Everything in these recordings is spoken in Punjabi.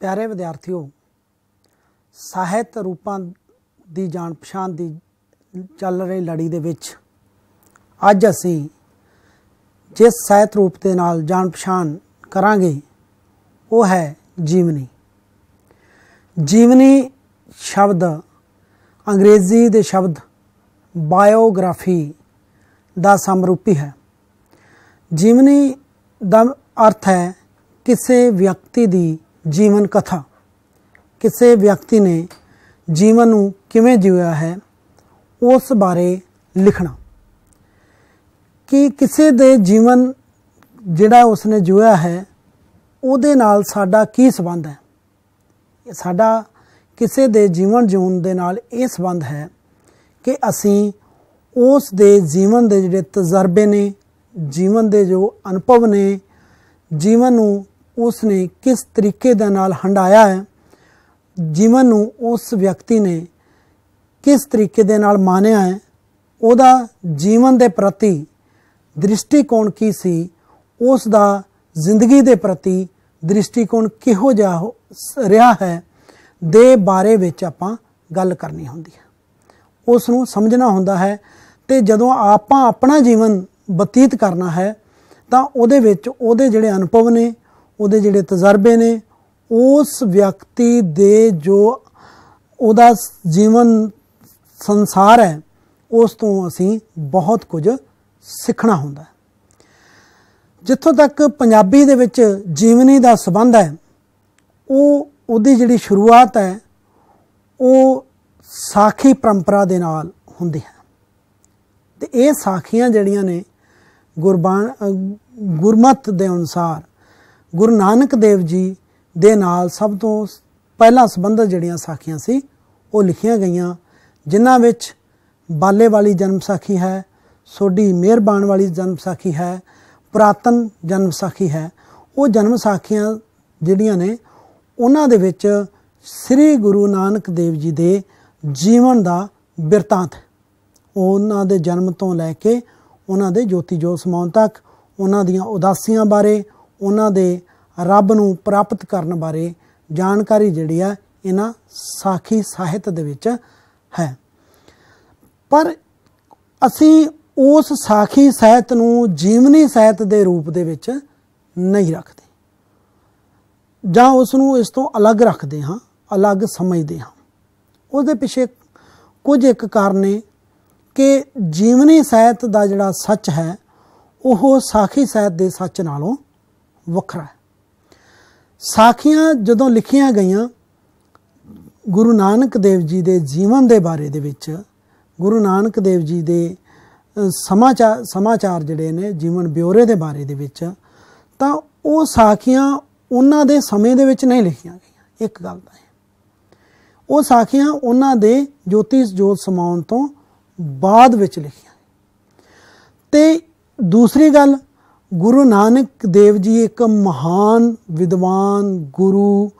ਪਿਆਰੇ ਵਿਦਿਆਰਥੀਓ ਸਾਹਿਤ ਰੂਪਾਂ ਦੀ ਜਾਣ ਪਛਾਣ ਦੀ ਚੱਲ ਰਹੀ ਲੜੀ ਦੇ ਵਿੱਚ ਅੱਜ ਅਸੀਂ ਜਿਸ ਸਾਹਿਤ ਰੂਪ ਦੇ ਨਾਲ ਜਾਣ ਪਛਾਣ ਕਰਾਂਗੇ ਉਹ ਹੈ ਜੀਵਨੀ ਜੀਵਨੀ ਸ਼ਬਦ ਅੰਗਰੇਜ਼ੀ ਦੇ ਸ਼ਬਦ ਬਾਇਓਗ੍ਰਾਫੀ ਦਾ ਸਮਰੂਪੀ ਹੈ ਜੀਵਨੀ ਦਾ ਅਰਥ ਹੈ ਕਿਸੇ ਵਿਅਕਤੀ ਦੀ ਜੀਵਨ ਕਥਾ ਕਿਸੇ ਵਿਅਕਤੀ ਨੇ ਜੀਵਨ ਨੂੰ ਕਿਵੇਂ ਜਿਉਆ ਹੈ ਉਸ ਬਾਰੇ ਲਿਖਣਾ ਕਿ ਕਿਸੇ ਦੇ ਜੀਵਨ ਜਿਹੜਾ ਉਸਨੇ ਜਿਉਆ ਹੈ ਉਹਦੇ ਨਾਲ ਸਾਡਾ ਕੀ ਸਬੰਧ ਹੈ ਸਾਡਾ ਕਿਸੇ ਦੇ ਜੀਵਨ ਜਿਉਣ ਦੇ ਨਾਲ ਇਹ ਸਬੰਧ ਹੈ ਕਿ ਅਸੀਂ ਉਸ ਦੇ ਜੀਵਨ ਦੇ ਜਿਹੜੇ ਤਜਰਬੇ ਨੇ ਜੀਵਨ ਦੇ ਜੋ ਅਨੁਭਵ ਨੇ ਜੀਵਨ ਨੂੰ ਉਸ ਨੇ ਕਿਸ ਤਰੀਕੇ ਦੇ ਨਾਲ ਹੰਡਾਇਆ ਹੈ ਜੀਵਨ ਨੂੰ ਉਸ ਵਿਅਕਤੀ ਨੇ ਕਿਸ ਤਰੀਕੇ ਦੇ ਨਾਲ ਮਾਨਿਆ ਹੈ ਉਹਦਾ ਜੀਵਨ ਦੇ ਪ੍ਰਤੀ ਦ੍ਰਿਸ਼ਟੀਕੋਣ ਕੀ ਸੀ ਉਸ ਦਾ ਜ਼ਿੰਦਗੀ ਦੇ ਪ੍ਰਤੀ ਦ੍ਰਿਸ਼ਟੀਕੋਣ ਕਿਹੋ ਜਿਹਾ ਰਿਹਾ ਹੈ ਦੇ ਬਾਰੇ ਵਿੱਚ ਆਪਾਂ ਗੱਲ ਕਰਨੀ ਹੁੰਦੀ ਹੈ ਉਸ ਨੂੰ ਸਮਝਣਾ ਹੁੰਦਾ ਹੈ ਤੇ ਜਦੋਂ ਆਪਾਂ ਆਪਣਾ ਜੀਵਨ ਬਤੀਤ ਕਰਨਾ ਹੈ ਤਾਂ ਉਹਦੇ ਵਿੱਚ ਉਹਦੇ ਜਿਹੜੇ ਅਨੁਭਵ ਨੇ ਉਹਦੇ ਜਿਹੜੇ ਤਜਰਬੇ ਨੇ ਉਸ ਵਿਅਕਤੀ ਦੇ ਜੋ ਉਹਦਾ ਜੀਵਨ ਸੰਸਾਰ ਹੈ ਉਸ ਤੋਂ ਅਸੀਂ ਬਹੁਤ ਕੁਝ ਸਿੱਖਣਾ ਹੁੰਦਾ ਹੈ ਜਿੱਥੋਂ ਤੱਕ ਪੰਜਾਬੀ ਦੇ ਵਿੱਚ ਜੀਵਨੀ ਦਾ ਸਬੰਧ ਹੈ ਉਹ ਉਹਦੀ ਜਿਹੜੀ ਸ਼ੁਰੂਆਤ ਹੈ ਉਹ ਸਾਖੀ ਪਰੰਪਰਾ ਦੇ ਨਾਲ ਹੁੰਦੀ ਹੈ ਤੇ ਇਹ ਸਾਖੀਆਂ ਜਿਹੜੀਆਂ ਨੇ ਗੁਰਬਾਨ ਗੁਰਮਤ ਦੇ ਅਨੁਸਾਰ ਗੁਰੂ ਨਾਨਕ ਦੇਵ ਜੀ ਦੇ ਨਾਲ ਸਭ ਤੋਂ ਪਹਿਲਾ ਸੰਬੰਧ ਜਿਹੜੀਆਂ ਸਾਖੀਆਂ ਸੀ ਉਹ ਲਿਖੀਆਂ ਗਈਆਂ ਜਿਨ੍ਹਾਂ ਵਿੱਚ ਬਾਲੇ ਵਾਲੀ ਜਨਮ ਸਾਖੀ ਹੈ ਸੋਢੀ ਮਿਹਰਬਾਨ ਵਾਲੀ ਜਨਮ ਸਾਖੀ ਹੈ ਪ੍ਰਾਤਨ ਜਨਮ ਸਾਖੀ ਹੈ ਉਹ ਜਨਮ ਸਾਖੀਆਂ ਜਿਹੜੀਆਂ ਨੇ ਉਹਨਾਂ ਦੇ ਵਿੱਚ ਸ੍ਰੀ ਗੁਰੂ ਨਾਨਕ ਦੇਵ ਜੀ ਦੇ ਜੀਵਨ ਦਾ ਬਿਰਤਾਂਤ ਉਹਨਾਂ ਦੇ ਜਨਮ ਤੋਂ ਲੈ ਕੇ ਉਹਨਾਂ ਦੇ ਜੋਤੀ ਜੋਤ ਸਮਾਉਣ ਤੱਕ ਉਹਨਾਂ ਦੀਆਂ ਉਦਾਸੀਆਂ ਬਾਰੇ ਉਹਨਾਂ ਦੇ ਰੱਬ ਨੂੰ ਪ੍ਰਾਪਤ ਕਰਨ ਬਾਰੇ ਜਾਣਕਾਰੀ ਜਿਹੜੀ ਆ ਇਹਨਾਂ ਸਾਖੀ ਸਾਹਿਤ ਦੇ ਵਿੱਚ ਹੈ ਪਰ ਅਸੀਂ ਉਸ ਸਾਖੀ ਸਾਹਿਤ ਨੂੰ ਜੀਵਨੀ ਸਾਹਿਤ ਦੇ ਰੂਪ ਦੇ ਵਿੱਚ ਨਹੀਂ ਰੱਖਦੇ ਜਾਂ ਉਸ ਨੂੰ ਇਸ ਤੋਂ ਅਲੱਗ ਰੱਖਦੇ ਹਾਂ ਅਲੱਗ ਸਮਝਦੇ ਹਾਂ ਉਸ ਦੇ ਪਿੱਛੇ ਕੁਝ ਇੱਕ ਕਾਰਨ ਹੈ ਕਿ ਜੀਵਨੀ ਸਾਹਿਤ ਦਾ ਜਿਹੜਾ ਸੱਚ ਹੈ ਉਹ ਸਾਖੀ ਸਾਹਿਤ ਦੇ ਸੱਚ ਨਾਲੋਂ ਵੱਖਰਾ ਹੈ ਸਾਖੀਆਂ ਜਦੋਂ ਲਿਖੀਆਂ ਗਈਆਂ ਗੁਰੂ ਨਾਨਕ ਦੇਵ ਜੀ ਦੇ ਜੀਵਨ ਦੇ ਬਾਰੇ ਦੇ ਵਿੱਚ ਗੁਰੂ ਨਾਨਕ ਦੇਵ ਜੀ ਦੇ ਸਮਾਚਾਰ ਸਮਾਚਾਰ ਜਿਹੜੇ ਨੇ ਜੀਵਨ ਬਿਉਰੇ ਦੇ ਬਾਰੇ ਦੇ ਵਿੱਚ ਤਾਂ ਉਹ ਸਾਖੀਆਂ ਉਹਨਾਂ ਦੇ ਸਮੇਂ ਦੇ ਵਿੱਚ ਨਹੀਂ ਲਿਖੀਆਂ ਗਈਆਂ ਇੱਕ ਗੱਲ ਤਾਂ ਹੈ ਉਹ ਸਾਖੀਆਂ ਉਹਨਾਂ ਦੇ ਜੋਤੀ ਜੋਤ ਸਮਾਉਣ ਤੋਂ ਬਾਅਦ ਵਿੱਚ ਲਿਖੀਆਂ ਤੇ ਦੂਸਰੀ ਗੱਲ ਗੁਰੂ ਨਾਨਕ ਦੇਵ ਜੀ ਇੱਕ ਮਹਾਨ ਵਿਦਵਾਨ ਗੁਰੂ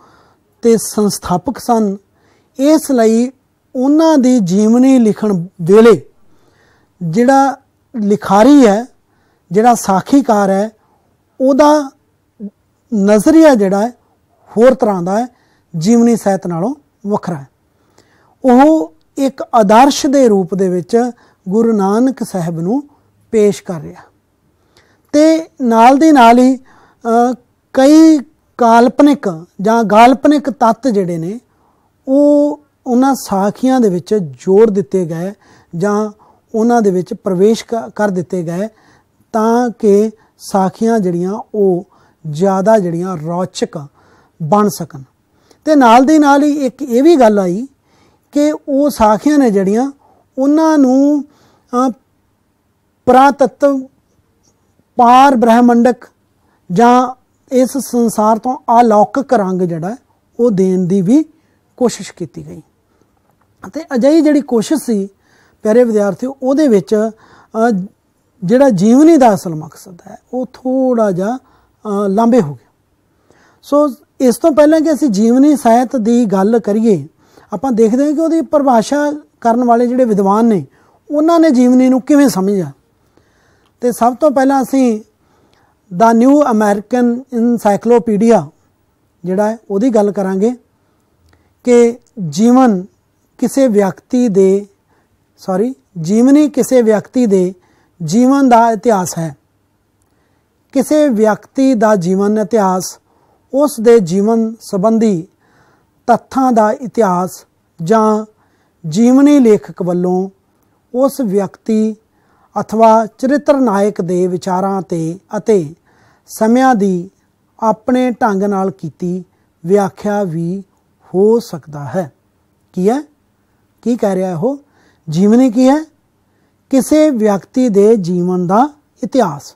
ਤੇ ਸੰਸਥਾਪਕ ਸਨ ਇਸ ਲਈ ਉਹਨਾਂ ਦੀ ਜੀਵਨੀ ਲਿਖਣ ਵੇਲੇ ਜਿਹੜਾ ਲਿਖਾਰੀ ਹੈ ਜਿਹੜਾ ਸਾਖੀਕਾਰ ਹੈ ਉਹਦਾ ਨਜ਼ਰੀਆ ਜਿਹੜਾ ਹੈ ਹੋਰ ਤਰ੍ਹਾਂ ਦਾ ਹੈ ਜੀਵਨੀ ਸਹਿਤ ਨਾਲੋਂ ਵੱਖਰਾ ਹੈ ਉਹ ਇੱਕ ਆਦਰਸ਼ ਦੇ ਰੂਪ ਦੇ ਵਿੱਚ ਗੁਰੂ ਨਾਨਕ ਸਾਹਿਬ ਨੂੰ ਪੇਸ਼ ਕਰ ਰਿਹਾ ਤੇ ਨਾਲ ਦੀ ਨਾਲ ਹੀ ਕਈ ਕਾਲਪਨਿਕ ਜਾਂ ਗਾਲਪਨਿਕ ਤੱਤ ਜਿਹੜੇ ਨੇ ਉਹ ਉਹਨਾਂ ਸਾਖੀਆਂ ਦੇ ਵਿੱਚ ਜੋੜ ਦਿੱਤੇ ਗਏ ਜਾਂ ਉਹਨਾਂ ਦੇ ਵਿੱਚ ਪ੍ਰਵੇਸ਼ ਕਰ ਦਿੱਤੇ ਗਏ ਤਾਂ ਕਿ ਸਾਖੀਆਂ ਜਿਹੜੀਆਂ ਉਹ ਜ਼ਿਆਦਾ ਜਿਹੜੀਆਂ ਰੌਚਕ ਬਣ ਸਕਣ ਤੇ ਨਾਲ ਦੀ ਨਾਲ ਹੀ ਇੱਕ ਇਹ ਵੀ ਗੱਲ ਆਈ ਕਿ ਉਹ ਸਾਖੀਆਂ ਨੇ ਜਿਹੜੀਆਂ ਉਹਨਾਂ ਨੂੰ ਪ੍ਰਾਤਤਵ ਪਾਰ ਬ੍ਰਹਿਮੰਡਕ ਜਾਂ ਇਸ ਸੰਸਾਰ ਤੋਂ ਅਲੌਕਿਕ ਰੰਗ ਜਿਹੜਾ ਉਹ ਦੇਣ ਦੀ ਵੀ ਕੋਸ਼ਿਸ਼ ਕੀਤੀ ਗਈ ਤੇ ਅਜਿਹੀ ਜਿਹੜੀ ਕੋਸ਼ਿਸ਼ ਸੀ ਪਿਆਰੇ ਵਿਦਿਆਰਥੀਓ ਉਹਦੇ ਵਿੱਚ ਜਿਹੜਾ ਜੀਵਨੀ ਦਾ ਅਸਲ ਮਕਸਦ ਹੈ ਉਹ ਥੋੜਾ ਜਿਹਾ ਲਾਂਬੇ ਹੋ ਗਿਆ ਸੋ ਇਸ ਤੋਂ ਪਹਿਲਾਂ ਕਿ ਅਸੀਂ ਜੀਵਨੀ ਸਾਹਿਤ ਦੀ ਗੱਲ ਕਰੀਏ ਆਪਾਂ ਦੇਖਦੇ ਹਾਂ ਕਿ ਉਹਦੀ ਪਰਿਭਾਸ਼ਾ ਕਰਨ ਵਾਲੇ ਜਿਹੜੇ ਵਿਦਵਾਨ ਨੇ ਉਹਨਾਂ ਨੇ ਜੀਵਨੀ ਨੂੰ ਕਿਵੇਂ ਸਮਝਿਆ ਤੇ ਸਭ ਤੋਂ ਪਹਿਲਾਂ ਅਸੀਂ ਦਾ ਨਿਊ ਅਮਰੀਕਨ ਇਨਸਾਈਕਲੋਪੀਡੀਆ ਜਿਹੜਾ ਹੈ ਉਹਦੀ ਗੱਲ ਕਰਾਂਗੇ ਕਿ ਜੀਵਨ ਕਿਸੇ ਵਿਅਕਤੀ ਦੇ ਸੌਰੀ ਜੀਵਨੀ ਕਿਸੇ ਵਿਅਕਤੀ ਦੇ ਜੀਵਨ ਦਾ ਇਤਿਹਾਸ ਹੈ ਕਿਸੇ ਵਿਅਕਤੀ ਦਾ ਜੀਵਨ ਇਤਿਹਾਸ ਉਸ ਦੇ ਜੀਵਨ ਸੰਬੰਧੀ ਤੱਥਾਂ ਦਾ ਇਤਿਹਾਸ ਜਾਂ ਜੀਵਨੀ ਲੇਖਕ ਵੱਲੋਂ ਉਸ ਵਿਅਕਤੀ ਅਥਵਾ ਚਰਿੱਤਰ ਨਾਇਕ ਦੇ ਵਿਚਾਰਾਂ ਤੇ ਅਤੇ ਸਮਿਆਂ ਦੀ ਆਪਣੇ ਢੰਗ ਨਾਲ ਕੀਤੀ ਵਿਆਖਿਆ ਵੀ ਹੋ ਸਕਦਾ ਹੈ ਕੀ ਹੈ ਕੀ ਕਹਿ ਰਿਹਾ ਉਹ ਜੀਵਨੀ ਕੀ ਹੈ ਕਿਸੇ ਵਿਅਕਤੀ ਦੇ ਜੀਵਨ ਦਾ ਇਤਿਹਾਸ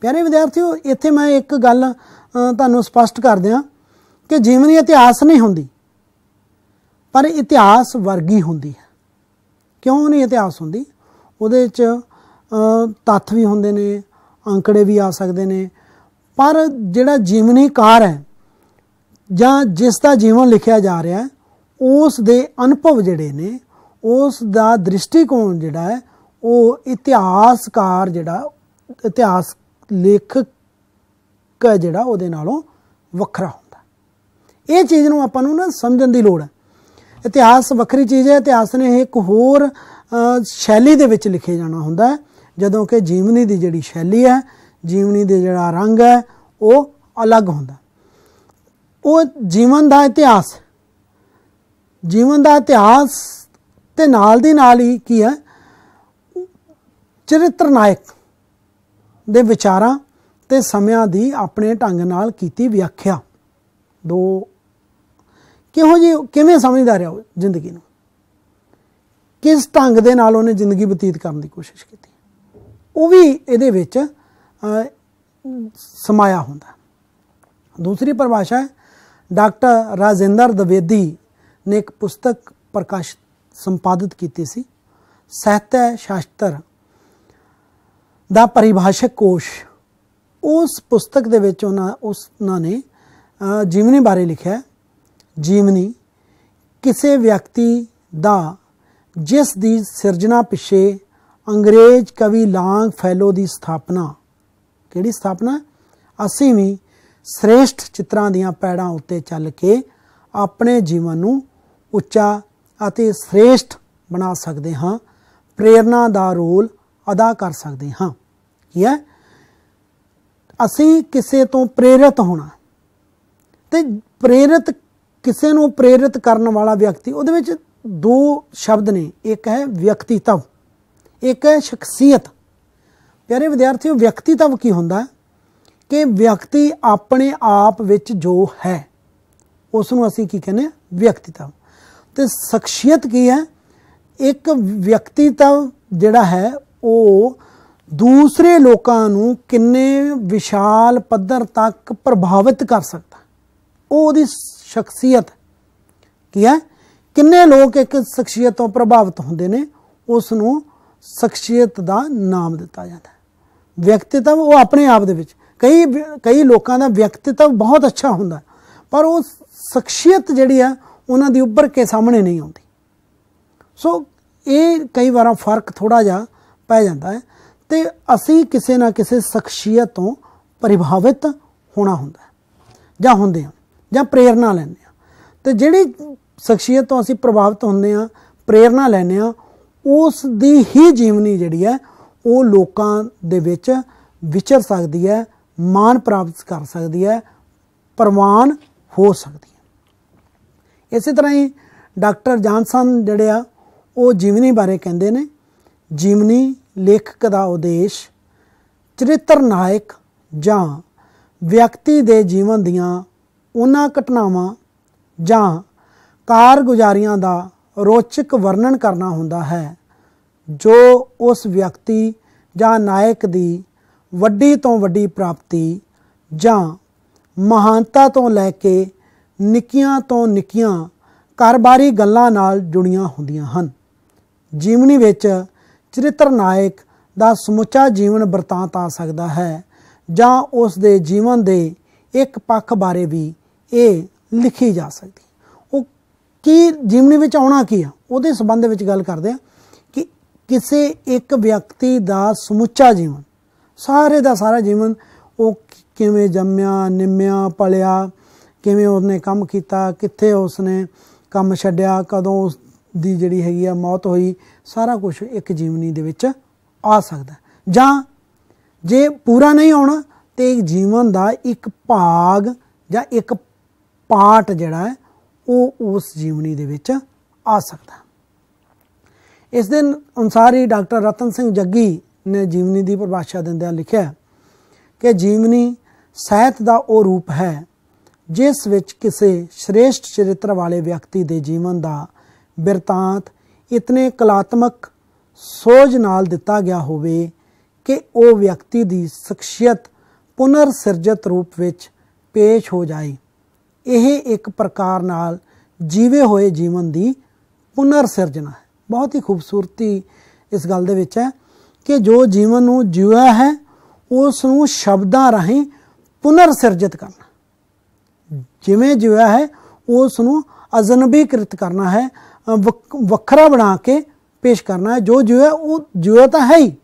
ਪਿਆਰੇ ਵਿਦਿਆਰਥੀਓ ਇੱਥੇ ਮੈਂ ਇੱਕ ਗੱਲ ਤੁਹਾਨੂੰ ਸਪਸ਼ਟ ਕਰ ਦਿਆਂ ਕਿ ਜੀਵਨੀ ਇਤਿਹਾਸ ਨਹੀਂ ਹੁੰਦੀ ਪਰ ਇਤਿਹਾਸ ਵਰਗੀ ਹੁੰਦੀ ਹੈ ਕਿਉਂ ਨਹੀਂ ਇਤਿਹਾਸ ਹੁੰਦੀ ਉਹਦੇ 'ਚ ਤੱਥ ਵੀ ਹੁੰਦੇ ਨੇ ਅੰਕੜੇ ਵੀ ਆ ਸਕਦੇ ਨੇ ਪਰ ਜਿਹੜਾ ਜੀਵਨੀ ਕਾਰ ਹੈ ਜਾਂ ਜਿਸ ਦਾ ਜੀਵਨ ਲਿਖਿਆ ਜਾ ਰਿਹਾ ਉਸ ਦੇ ਅਨੁਭਵ ਜਿਹੜੇ ਨੇ ਉਸ ਦਾ ਦ੍ਰਿਸ਼ਟੀਕੋਣ ਜਿਹੜਾ ਹੈ ਉਹ ਇਤਿਹਾਸਕਾਰ ਜਿਹੜਾ ਇਤਿਹਾਸ ਲੇਖਕ ਜਿਹੜਾ ਉਹਦੇ ਨਾਲੋਂ ਵੱਖਰਾ ਹੁੰਦਾ ਇਹ ਚੀਜ਼ ਨੂੰ ਆਪਾਂ ਨੂੰ ਨਾ ਸਮਝਣ ਦੀ ਲੋੜ ਹੈ ਇਤਿਹਾਸ ਵੱਖਰੀ ਚੀਜ਼ ਹੈ ਇਤਿਹਾਸ ਨੇ ਇੱਕ ਹੋਰ ਸ਼ੈਲੀ ਦੇ ਵਿੱਚ ਲਿਖੇ ਜਾਣਾ ਹੁੰਦਾ ਜਦੋਂ ਕਿ ਜੀਵਨੀ ਦੀ ਜਿਹੜੀ ਸ਼ੈਲੀ ਹੈ ਜੀਵਨੀ ਦੇ ਜਿਹੜਾ ਰੰਗ ਹੈ ਉਹ ਅਲੱਗ ਹੁੰਦਾ ਉਹ ਜੀਵਨ ਦਾ ਇਤਿਹਾਸ ਜੀਵਨ ਦਾ ਇਤਿਹਾਸ ਤੇ ਨਾਲ ਦੀ ਨਾਲ ਹੀ ਕੀ ਹੈ ਚਰਿੱਤਰ ਨਾਇਕ ਦੇ ਵਿਚਾਰਾਂ ਤੇ ਸਮਿਆਂ ਦੀ ਆਪਣੇ ਢੰਗ ਨਾਲ ਕੀਤੀ ਵਿਆਖਿਆ ਦੋ ਕਿਹੋ ਜੀ ਕਿਵੇਂ ਸਮਝਦਾ ਰਿਹਾ ਜ਼ਿੰਦਗੀ ਨੂੰ ਕਿਸ ਢੰਗ ਦੇ ਨਾਲ ਉਹਨੇ ਜ਼ਿੰਦਗੀ ਬਤੀਤ ਕਰਨ ਦੀ ਕੋਸ਼ਿਸ਼ ਕੀਤੀ ਉਹ ਵੀ ਇਹਦੇ ਵਿੱਚ ਸਮਾਇਆ ਹੁੰਦਾ ਦੂਸਰੀ ਪਰਿਭਾਸ਼ਾ ਹੈ ਡਾਕਟਰ ਰਾਜਿੰਦਰ ਦਵੇਦੀ ਨੇ ਇੱਕ ਪੁਸਤਕ ਪ੍ਰਕਾਸ਼ਿਤ ਸੰਪਾਦਿਤ ਕੀਤੀ ਸੀ ਸਹਿਤ ਸ਼ਾਸਤਰ ਦਾ ਪਰਿਭਾਸ਼ਕ ਕੋਸ਼ ਉਸ ਪੁਸਤਕ ਦੇ ਵਿੱਚ ਉਹਨਾਂ ਉਸ ਉਹਨਾਂ ਨੇ ਜੀਵਨੀ ਬਾਰੇ ਲਿਖਿਆ ਜੀਵਨੀ ਕਿਸੇ ਵਿਅਕਤੀ ਦਾ ਜਿਸ ਦੀ ਸਿਰਜਣਾ ਪਿੱਛੇ ਅੰਗਰੇਜ਼ ਕਵੀ ਲਾਂਗ ਫੈਲੋ ਦੀ ਸਥਾਪਨਾ ਕਿਹੜੀ ਸਥਾਪਨਾ 80ਵੀਂ ਸ੍ਰੇਸ਼ਟ ਚਿੱਤਰਾਂ ਦੀਆਂ ਪੈੜਾਂ ਉੱਤੇ ਚੱਲ ਕੇ ਆਪਣੇ ਜੀਵਨ ਨੂੰ ਉੱਚਾ ਅਤੇ ਸ੍ਰੇਸ਼ਟ ਬਣਾ ਸਕਦੇ ਹਾਂ ਪ੍ਰੇਰਣਾ ਦਾ ਰੋਲ ਅਦਾ ਕਰ ਸਕਦੇ ਹਾਂ ਕੀ ਹੈ ਅਸੀਂ ਕਿਸੇ ਤੋਂ ਪ੍ਰੇਰਿਤ ਹੋਣਾ ਤੇ ਪ੍ਰੇਰਿਤ ਕਿਸੇ ਨੂੰ ਪ੍ਰੇਰਿਤ ਕਰਨ ਵਾਲਾ ਵਿਅਕਤੀ ਉਹਦੇ ਵਿੱਚ ਦੋ ਸ਼ਬਦ ਨੇ ਇੱਕ ਹੈ ਵਿਅਕਤੀਤਵ ਇੱਕ ਹੈ ਸ਼ਖਸੀਅਤ ਪਿਆਰੇ ਵਿਦਿਆਰਥੀਓ ਵਿਅਕਤੀਤਵ ਕੀ ਹੁੰਦਾ ਕਿ ਵਿਅਕਤੀ ਆਪਣੇ ਆਪ ਵਿੱਚ ਜੋ ਹੈ ਉਸ ਨੂੰ ਅਸੀਂ ਕੀ ਕਹਿੰਦੇ ਵਿਅਕਤੀਤਵ ਤੇ ਸ਼ਖਸੀਅਤ ਕੀ ਹੈ ਇੱਕ ਵਿਅਕਤੀਤਵ ਜਿਹੜਾ ਹੈ ਉਹ ਦੂਸਰੇ ਲੋਕਾਂ ਨੂੰ ਕਿੰਨੇ ਵਿਸ਼ਾਲ ਪੱਧਰ ਤੱਕ ਪ੍ਰਭਾਵਿਤ ਕਰ ਸਕਦਾ ਉਹ ਉਹਦੀ ਸ਼ਖਸੀਅਤ ਕੀ ਹੈ ਕਿੰਨੇ ਲੋਕ ਇੱਕ ਸ਼ਖਸੀਅਤ ਤੋਂ ਪ੍ਰਭਾਵਿਤ ਹੁੰਦੇ ਨੇ ਉਸ ਨੂੰ ਸ਼ਖਸੀਅਤ ਦਾ ਨਾਮ ਦਿੱਤਾ ਜਾਂਦਾ ਹੈ ਵਿਅਕਤੀਤਵ ਉਹ ਆਪਣੇ ਆਪ ਦੇ ਵਿੱਚ ਕਈ ਕਈ ਲੋਕਾਂ ਦਾ ਵਿਅਕਤੀਤਵ ਬਹੁਤ ਅੱਛਾ ਹੁੰਦਾ ਪਰ ਉਹ ਸ਼ਖਸੀਅਤ ਜਿਹੜੀ ਆ ਉਹਨਾਂ ਦੀ ਉੱਪਰ ਕੇ ਸਾਹਮਣੇ ਨਹੀਂ ਆਉਂਦੀ ਸੋ ਇਹ ਕਈ ਵਾਰਾਂ ਫਰਕ ਥੋੜਾ ਜਿਹਾ ਪੈ ਜਾਂਦਾ ਹੈ ਤੇ ਅਸੀਂ ਕਿਸੇ ਨਾ ਕਿਸੇ ਸ਼ਖਸੀਅਤ ਤੋਂ ਪ੍ਰਭਾਵਿਤ ਹੋਣਾ ਹੁੰਦਾ ਜਾਂ ਹੁੰਦੇ ਹਾਂ ਜਾਂ ਪ੍ਰੇਰਣਾ ਲੈਂਦੇ ਆ ਤੇ ਜਿਹੜੀ ਸ਼ਖਸੀਅਤ ਤੋਂ ਅਸੀਂ ਪ੍ਰਭਾਵਿਤ ਹੁੰਦੇ ਆ ਪ੍ਰੇਰਣਾ ਲੈਂਦੇ ਆ ਉਸ ਦੀ ਹੀ ਜੀਵਨੀ ਜਿਹੜੀ ਹੈ ਉਹ ਲੋਕਾਂ ਦੇ ਵਿੱਚ ਵਿਚਰ ਸਕਦੀ ਹੈ ਮਾਨ ਪ੍ਰਾਪਤ ਕਰ ਸਕਦੀ ਹੈ ਪ੍ਰਮਾਨ ਹੋ ਸਕਦੀ ਹੈ ਇਸੇ ਤਰ੍ਹਾਂ ਹੀ ਡਾਕਟਰ ਜਾਨਸਨ ਜਿਹੜੇ ਆ ਉਹ ਜੀਵਨੀ ਬਾਰੇ ਕਹਿੰਦੇ ਨੇ ਜੀਵਨੀ ਲੇਖਕ ਦਾ ਉਦੇਸ਼ ਚਰਿੱਤਰ ਨਾਇਕ ਜਾਂ ਵਿਅਕਤੀ ਦੇ ਜੀਵਨ ਦੀਆਂ ਉਹਨਾਂ ਘਟਨਾਵਾਂ ਜਾਂ ਕਾਰਗੁਜ਼ਾਰੀਆਂ ਦਾ ਰੋਚਕ ਵਰਣਨ ਕਰਨਾ ਹੁੰਦਾ ਹੈ ਜੋ ਉਸ ਵਿਅਕਤੀ ਜਾਂ ਨਾਇਕ ਦੀ ਵੱਡੀ ਤੋਂ ਵੱਡੀ ਪ੍ਰਾਪਤੀ ਜਾਂ ਮਹਾਨਤਾ ਤੋਂ ਲੈ ਕੇ ਨਿੱਕੀਆਂ ਤੋਂ ਨਿੱਕੀਆਂ ਕਾਰਬਾਰੀ ਗੱਲਾਂ ਨਾਲ ਜੁੜੀਆਂ ਹੁੰਦੀਆਂ ਹਨ ਜੀਵਨੀ ਵਿੱਚ ਚਰਿੱਤਰ ਨਾਇਕ ਦਾ ਸਮੁੱਚਾ ਜੀਵਨ ਵਰਤਾਂਤ ਆ ਸਕਦਾ ਹੈ ਜਾਂ ਉਸ ਦੇ ਜੀਵਨ ਦੇ ਇੱਕ ਪੱਖ ਬਾਰੇ ਵੀ ਇਹ ਲਿਖੀ ਜਾ ਸਕਦੀ ਉਹ ਕੀ ਜਿਮਨੀ ਵਿੱਚ ਆਉਣਾ ਕੀ ਆ ਉਹਦੇ ਸੰਬੰਧ ਵਿੱਚ ਗੱਲ ਕਰਦੇ ਆ ਕਿ ਕਿਸੇ ਇੱਕ ਵਿਅਕਤੀ ਦਾ ਸਮੁੱਚਾ ਜੀਵਨ ਸਾਰੇ ਦਾ ਸਾਰਾ ਜੀਵਨ ਉਹ ਕਿਵੇਂ ਜੰਮਿਆ ਨਿੰਮਿਆ ਪਲਿਆ ਕਿਵੇਂ ਉਹਨੇ ਕੰਮ ਕੀਤਾ ਕਿੱਥੇ ਉਸਨੇ ਕੰਮ ਛੱਡਿਆ ਕਦੋਂ ਉਸ ਦੀ ਜਿਹੜੀ ਹੈਗੀ ਆ ਮੌਤ ਹੋਈ ਸਾਰਾ ਕੁਝ ਇੱਕ ਜੀਵਨੀ ਦੇ ਵਿੱਚ ਆ ਸਕਦਾ ਜਾਂ ਜੇ ਪੂਰਾ ਨਹੀਂ ਆਉਣਾ ਤੇ ਜੀਵਨ ਦਾ ਇੱਕ ਭਾਗ ਜਾਂ ਇੱਕ ਪਾਰਟ ਜਿਹੜਾ ਹੈ ਉਹ ਉਸ ਜੀਵਨੀ ਦੇ ਵਿੱਚ ਆ ਸਕਦਾ ਇਸ ਦਿਨ ਅਨੁਸਾਰ ਹੀ ਡਾਕਟਰ ਰਤਨ ਸਿੰਘ ਜੱਗੀ ਨੇ ਜੀਵਨੀ ਦੀ ਪਰਿਭਾਸ਼ਾ ਦਿੰਦਿਆਂ ਲਿਖਿਆ ਕਿ ਜੀਵਨੀ ਸਹਿਤ ਦਾ ਉਹ ਰੂਪ ਹੈ ਜਿਸ ਵਿੱਚ ਕਿਸੇ ਸ੍ਰੇਸ਼ਟ ਚਰਿੱਤਰ ਵਾਲੇ ਵਿਅਕਤੀ ਦੇ ਜੀਵਨ ਦਾ ਬਿਰਤਾਂਤ ਇਤਨੇ ਕਲਾਤਮਕ ਸੋਝ ਨਾਲ ਦਿੱਤਾ ਗਿਆ ਹੋਵੇ ਕਿ ਉਹ ਵਿਅਕਤੀ ਦੀ ਸ਼ਖਸੀਅਤ ਪੁਨਰ ਸਿਰਜਿਤ ਰੂਪ ਵਿੱਚ ਪੇਸ਼ ਹੋ ਜਾਏ ਇਹ ਇੱਕ ਪ੍ਰਕਾਰ ਨਾਲ ਜੀਵੇ ਹੋਏ ਜੀਵਨ ਦੀ ਪੁਨਰ ਸਿਰਜਣਾ ਹੈ ਬਹੁਤ ਹੀ ਖੂਬਸੂਰਤੀ ਇਸ ਗੱਲ ਦੇ ਵਿੱਚ ਹੈ ਕਿ ਜੋ ਜੀਵਨ ਨੂੰ ਜਿਉਆ ਹੈ ਉਸ ਨੂੰ ਸ਼ਬਦਾਂ ਰਾਹੀਂ ਪੁਨਰ ਸਿਰਜਿਤ ਕਰਨਾ ਜਿਵੇਂ ਜਿਉਆ ਹੈ ਉਸ ਨੂੰ ਅਜਨਬੀਕ੍ਰਿਤ ਕਰਨਾ ਹੈ ਵੱਖਰਾ ਬਣਾ ਕੇ ਪੇਸ਼ ਕਰਨਾ ਹੈ ਜੋ ਜਿਉਆ ਉਹ ਜਿਉਆ ਤਾਂ ਹੈ ਹੀ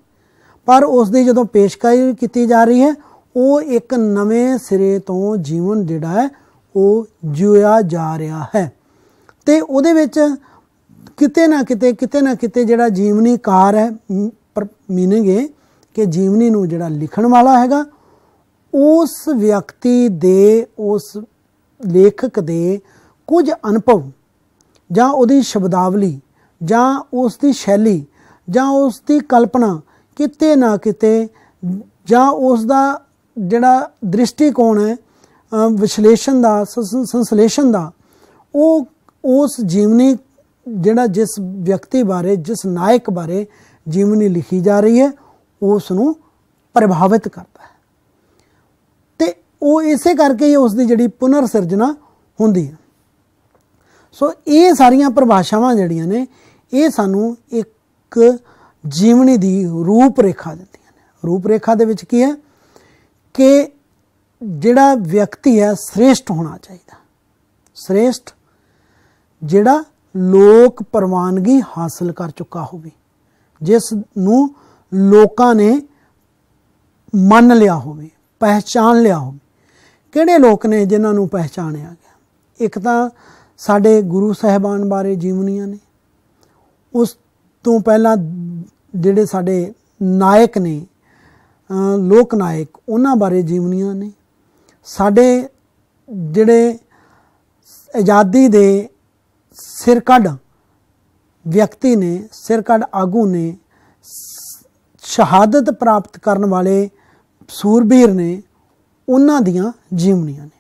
ਪਰ ਉਸ ਦੀ ਜਦੋਂ ਪੇਸ਼ਕਾਰੀ ਕੀਤੀ ਜਾ ਰਹੀ ਹੈ ਉਹ ਇੱਕ ਨਵੇਂ ਸਿਰੇ ਤੋਂ ਜੀਵਨ ਜਿਹੜਾ ਹੈ ਉਹ ਜਿਉਆ ਜਾ ਰਿਹਾ ਹੈ ਤੇ ਉਹਦੇ ਵਿੱਚ ਕਿਤੇ ਨਾ ਕਿਤੇ ਕਿਤੇ ਨਾ ਕਿਤੇ ਜਿਹੜਾ ਜੀਵਨੀ ਕਾਰ ਹੈ मीनिंग ਇਹ ਕਿ ਜੀਵਨੀ ਨੂੰ ਜਿਹੜਾ ਲਿਖਣ ਵਾਲਾ ਹੈਗਾ ਉਸ ਵਿਅਕਤੀ ਦੇ ਉਸ ਲੇਖਕ ਦੇ ਕੁਝ ਅਨੁਭਵ ਜਾਂ ਉਹਦੀ ਸ਼ਬਦਾਵਲੀ ਜਾਂ ਉਸ ਦੀ ਸ਼ੈਲੀ ਜਾਂ ਉਸ ਦੀ ਕਲਪਨਾ ਕਿਤੇ ਨਾ ਕਿਤੇ ਜਾਂ ਉਸ ਦਾ ਜਿਹੜਾ ਦ੍ਰਿਸ਼ਟੀਕੋਣ ਹੈ ਵਿਸ਼ਲੇਸ਼ਣ ਦਾ ਸੰਸਲੇਸ਼ਣ ਦਾ ਉਹ ਉਸ ਜੀਵਨੀ ਜਿਹੜਾ ਜਿਸ ਵਿਅਕਤੀ ਬਾਰੇ ਜਿਸ ਨਾਇਕ ਬਾਰੇ ਜੀਵਨੀ ਲਿਖੀ ਜਾ ਰਹੀ ਹੈ ਉਸ ਨੂੰ ਪ੍ਰਭਾਵਿਤ ਕਰਦਾ ਹੈ ਤੇ ਉਹ ਇਸੇ ਕਰਕੇ ਹੀ ਉਸ ਦੀ ਜਿਹੜੀ ਪੁਨਰ ਸਿਰਜਣਾ ਹੁੰਦੀ ਹੈ ਸੋ ਇਹ ਸਾਰੀਆਂ ਪਰਿਭਾਸ਼ਾਵਾਂ ਜਿਹੜੀਆਂ ਨੇ ਇਹ ਸਾਨੂੰ ਇੱਕ ਜੀਵਨੀ ਦੀ ਰੂਪ ਰੇਖਾ ਦਿੰਦੀਆਂ ਨੇ ਰੂਪ ਰੇਖਾ ਦੇ ਵਿੱਚ ਕੀ ਹੈ ਕਿ ਜਿਹੜਾ ਵਿਅਕਤੀ ਹੈ ਸ੍ਰੇਸ਼ਟ ਹੋਣਾ ਚਾਹੀਦਾ ਸ੍ਰੇਸ਼ਟ ਜਿਹੜਾ ਲੋਕ ਪ੍ਰਵਾਨਗੀ ਹਾਸਲ ਕਰ ਚੁੱਕਾ ਹੋਵੇ ਜਿਸ ਨੂੰ ਲੋਕਾਂ ਨੇ ਮੰਨ ਲਿਆ ਹੋਵੇ ਪਹਿਚਾਨ ਲਿਆ ਹੋਵੇ ਕਿਹੜੇ ਲੋਕ ਨੇ ਜਿਨ੍ਹਾਂ ਨੂੰ ਪਹਿਚਾਣਿਆ ਗਿਆ ਇੱਕ ਤਾਂ ਸਾਡੇ ਗੁਰੂ ਸਾਹਿਬਾਨ ਬਾਰੇ ਜੀਵਨੀਆਂ ਨੇ ਉਸ ਤੋਂ ਪਹਿਲਾਂ ਜਿਹੜੇ ਸਾਡੇ ਨਾਇਕ ਨੇ ਲੋਕ ਨਾਇਕ ਉਹਨਾਂ ਬਾਰੇ ਜੀਵਨੀਆਂ ਨੇ ਸਾਡੇ ਜਿਹੜੇ ਆਜ਼ਾਦੀ ਦੇ ਸਿਰਕੱਢ ਵਿਅਕਤੀ ਨੇ ਸਿਰਕੱਢ ਆਗੂ ਨੇ ਸ਼ਹਾਦਤ ਪ੍ਰਾਪਤ ਕਰਨ ਵਾਲੇ ਸੂਰਬੀਰ ਨੇ ਉਹਨਾਂ ਦੀਆਂ ਜੀਵਨੀਆਂ ਨੇ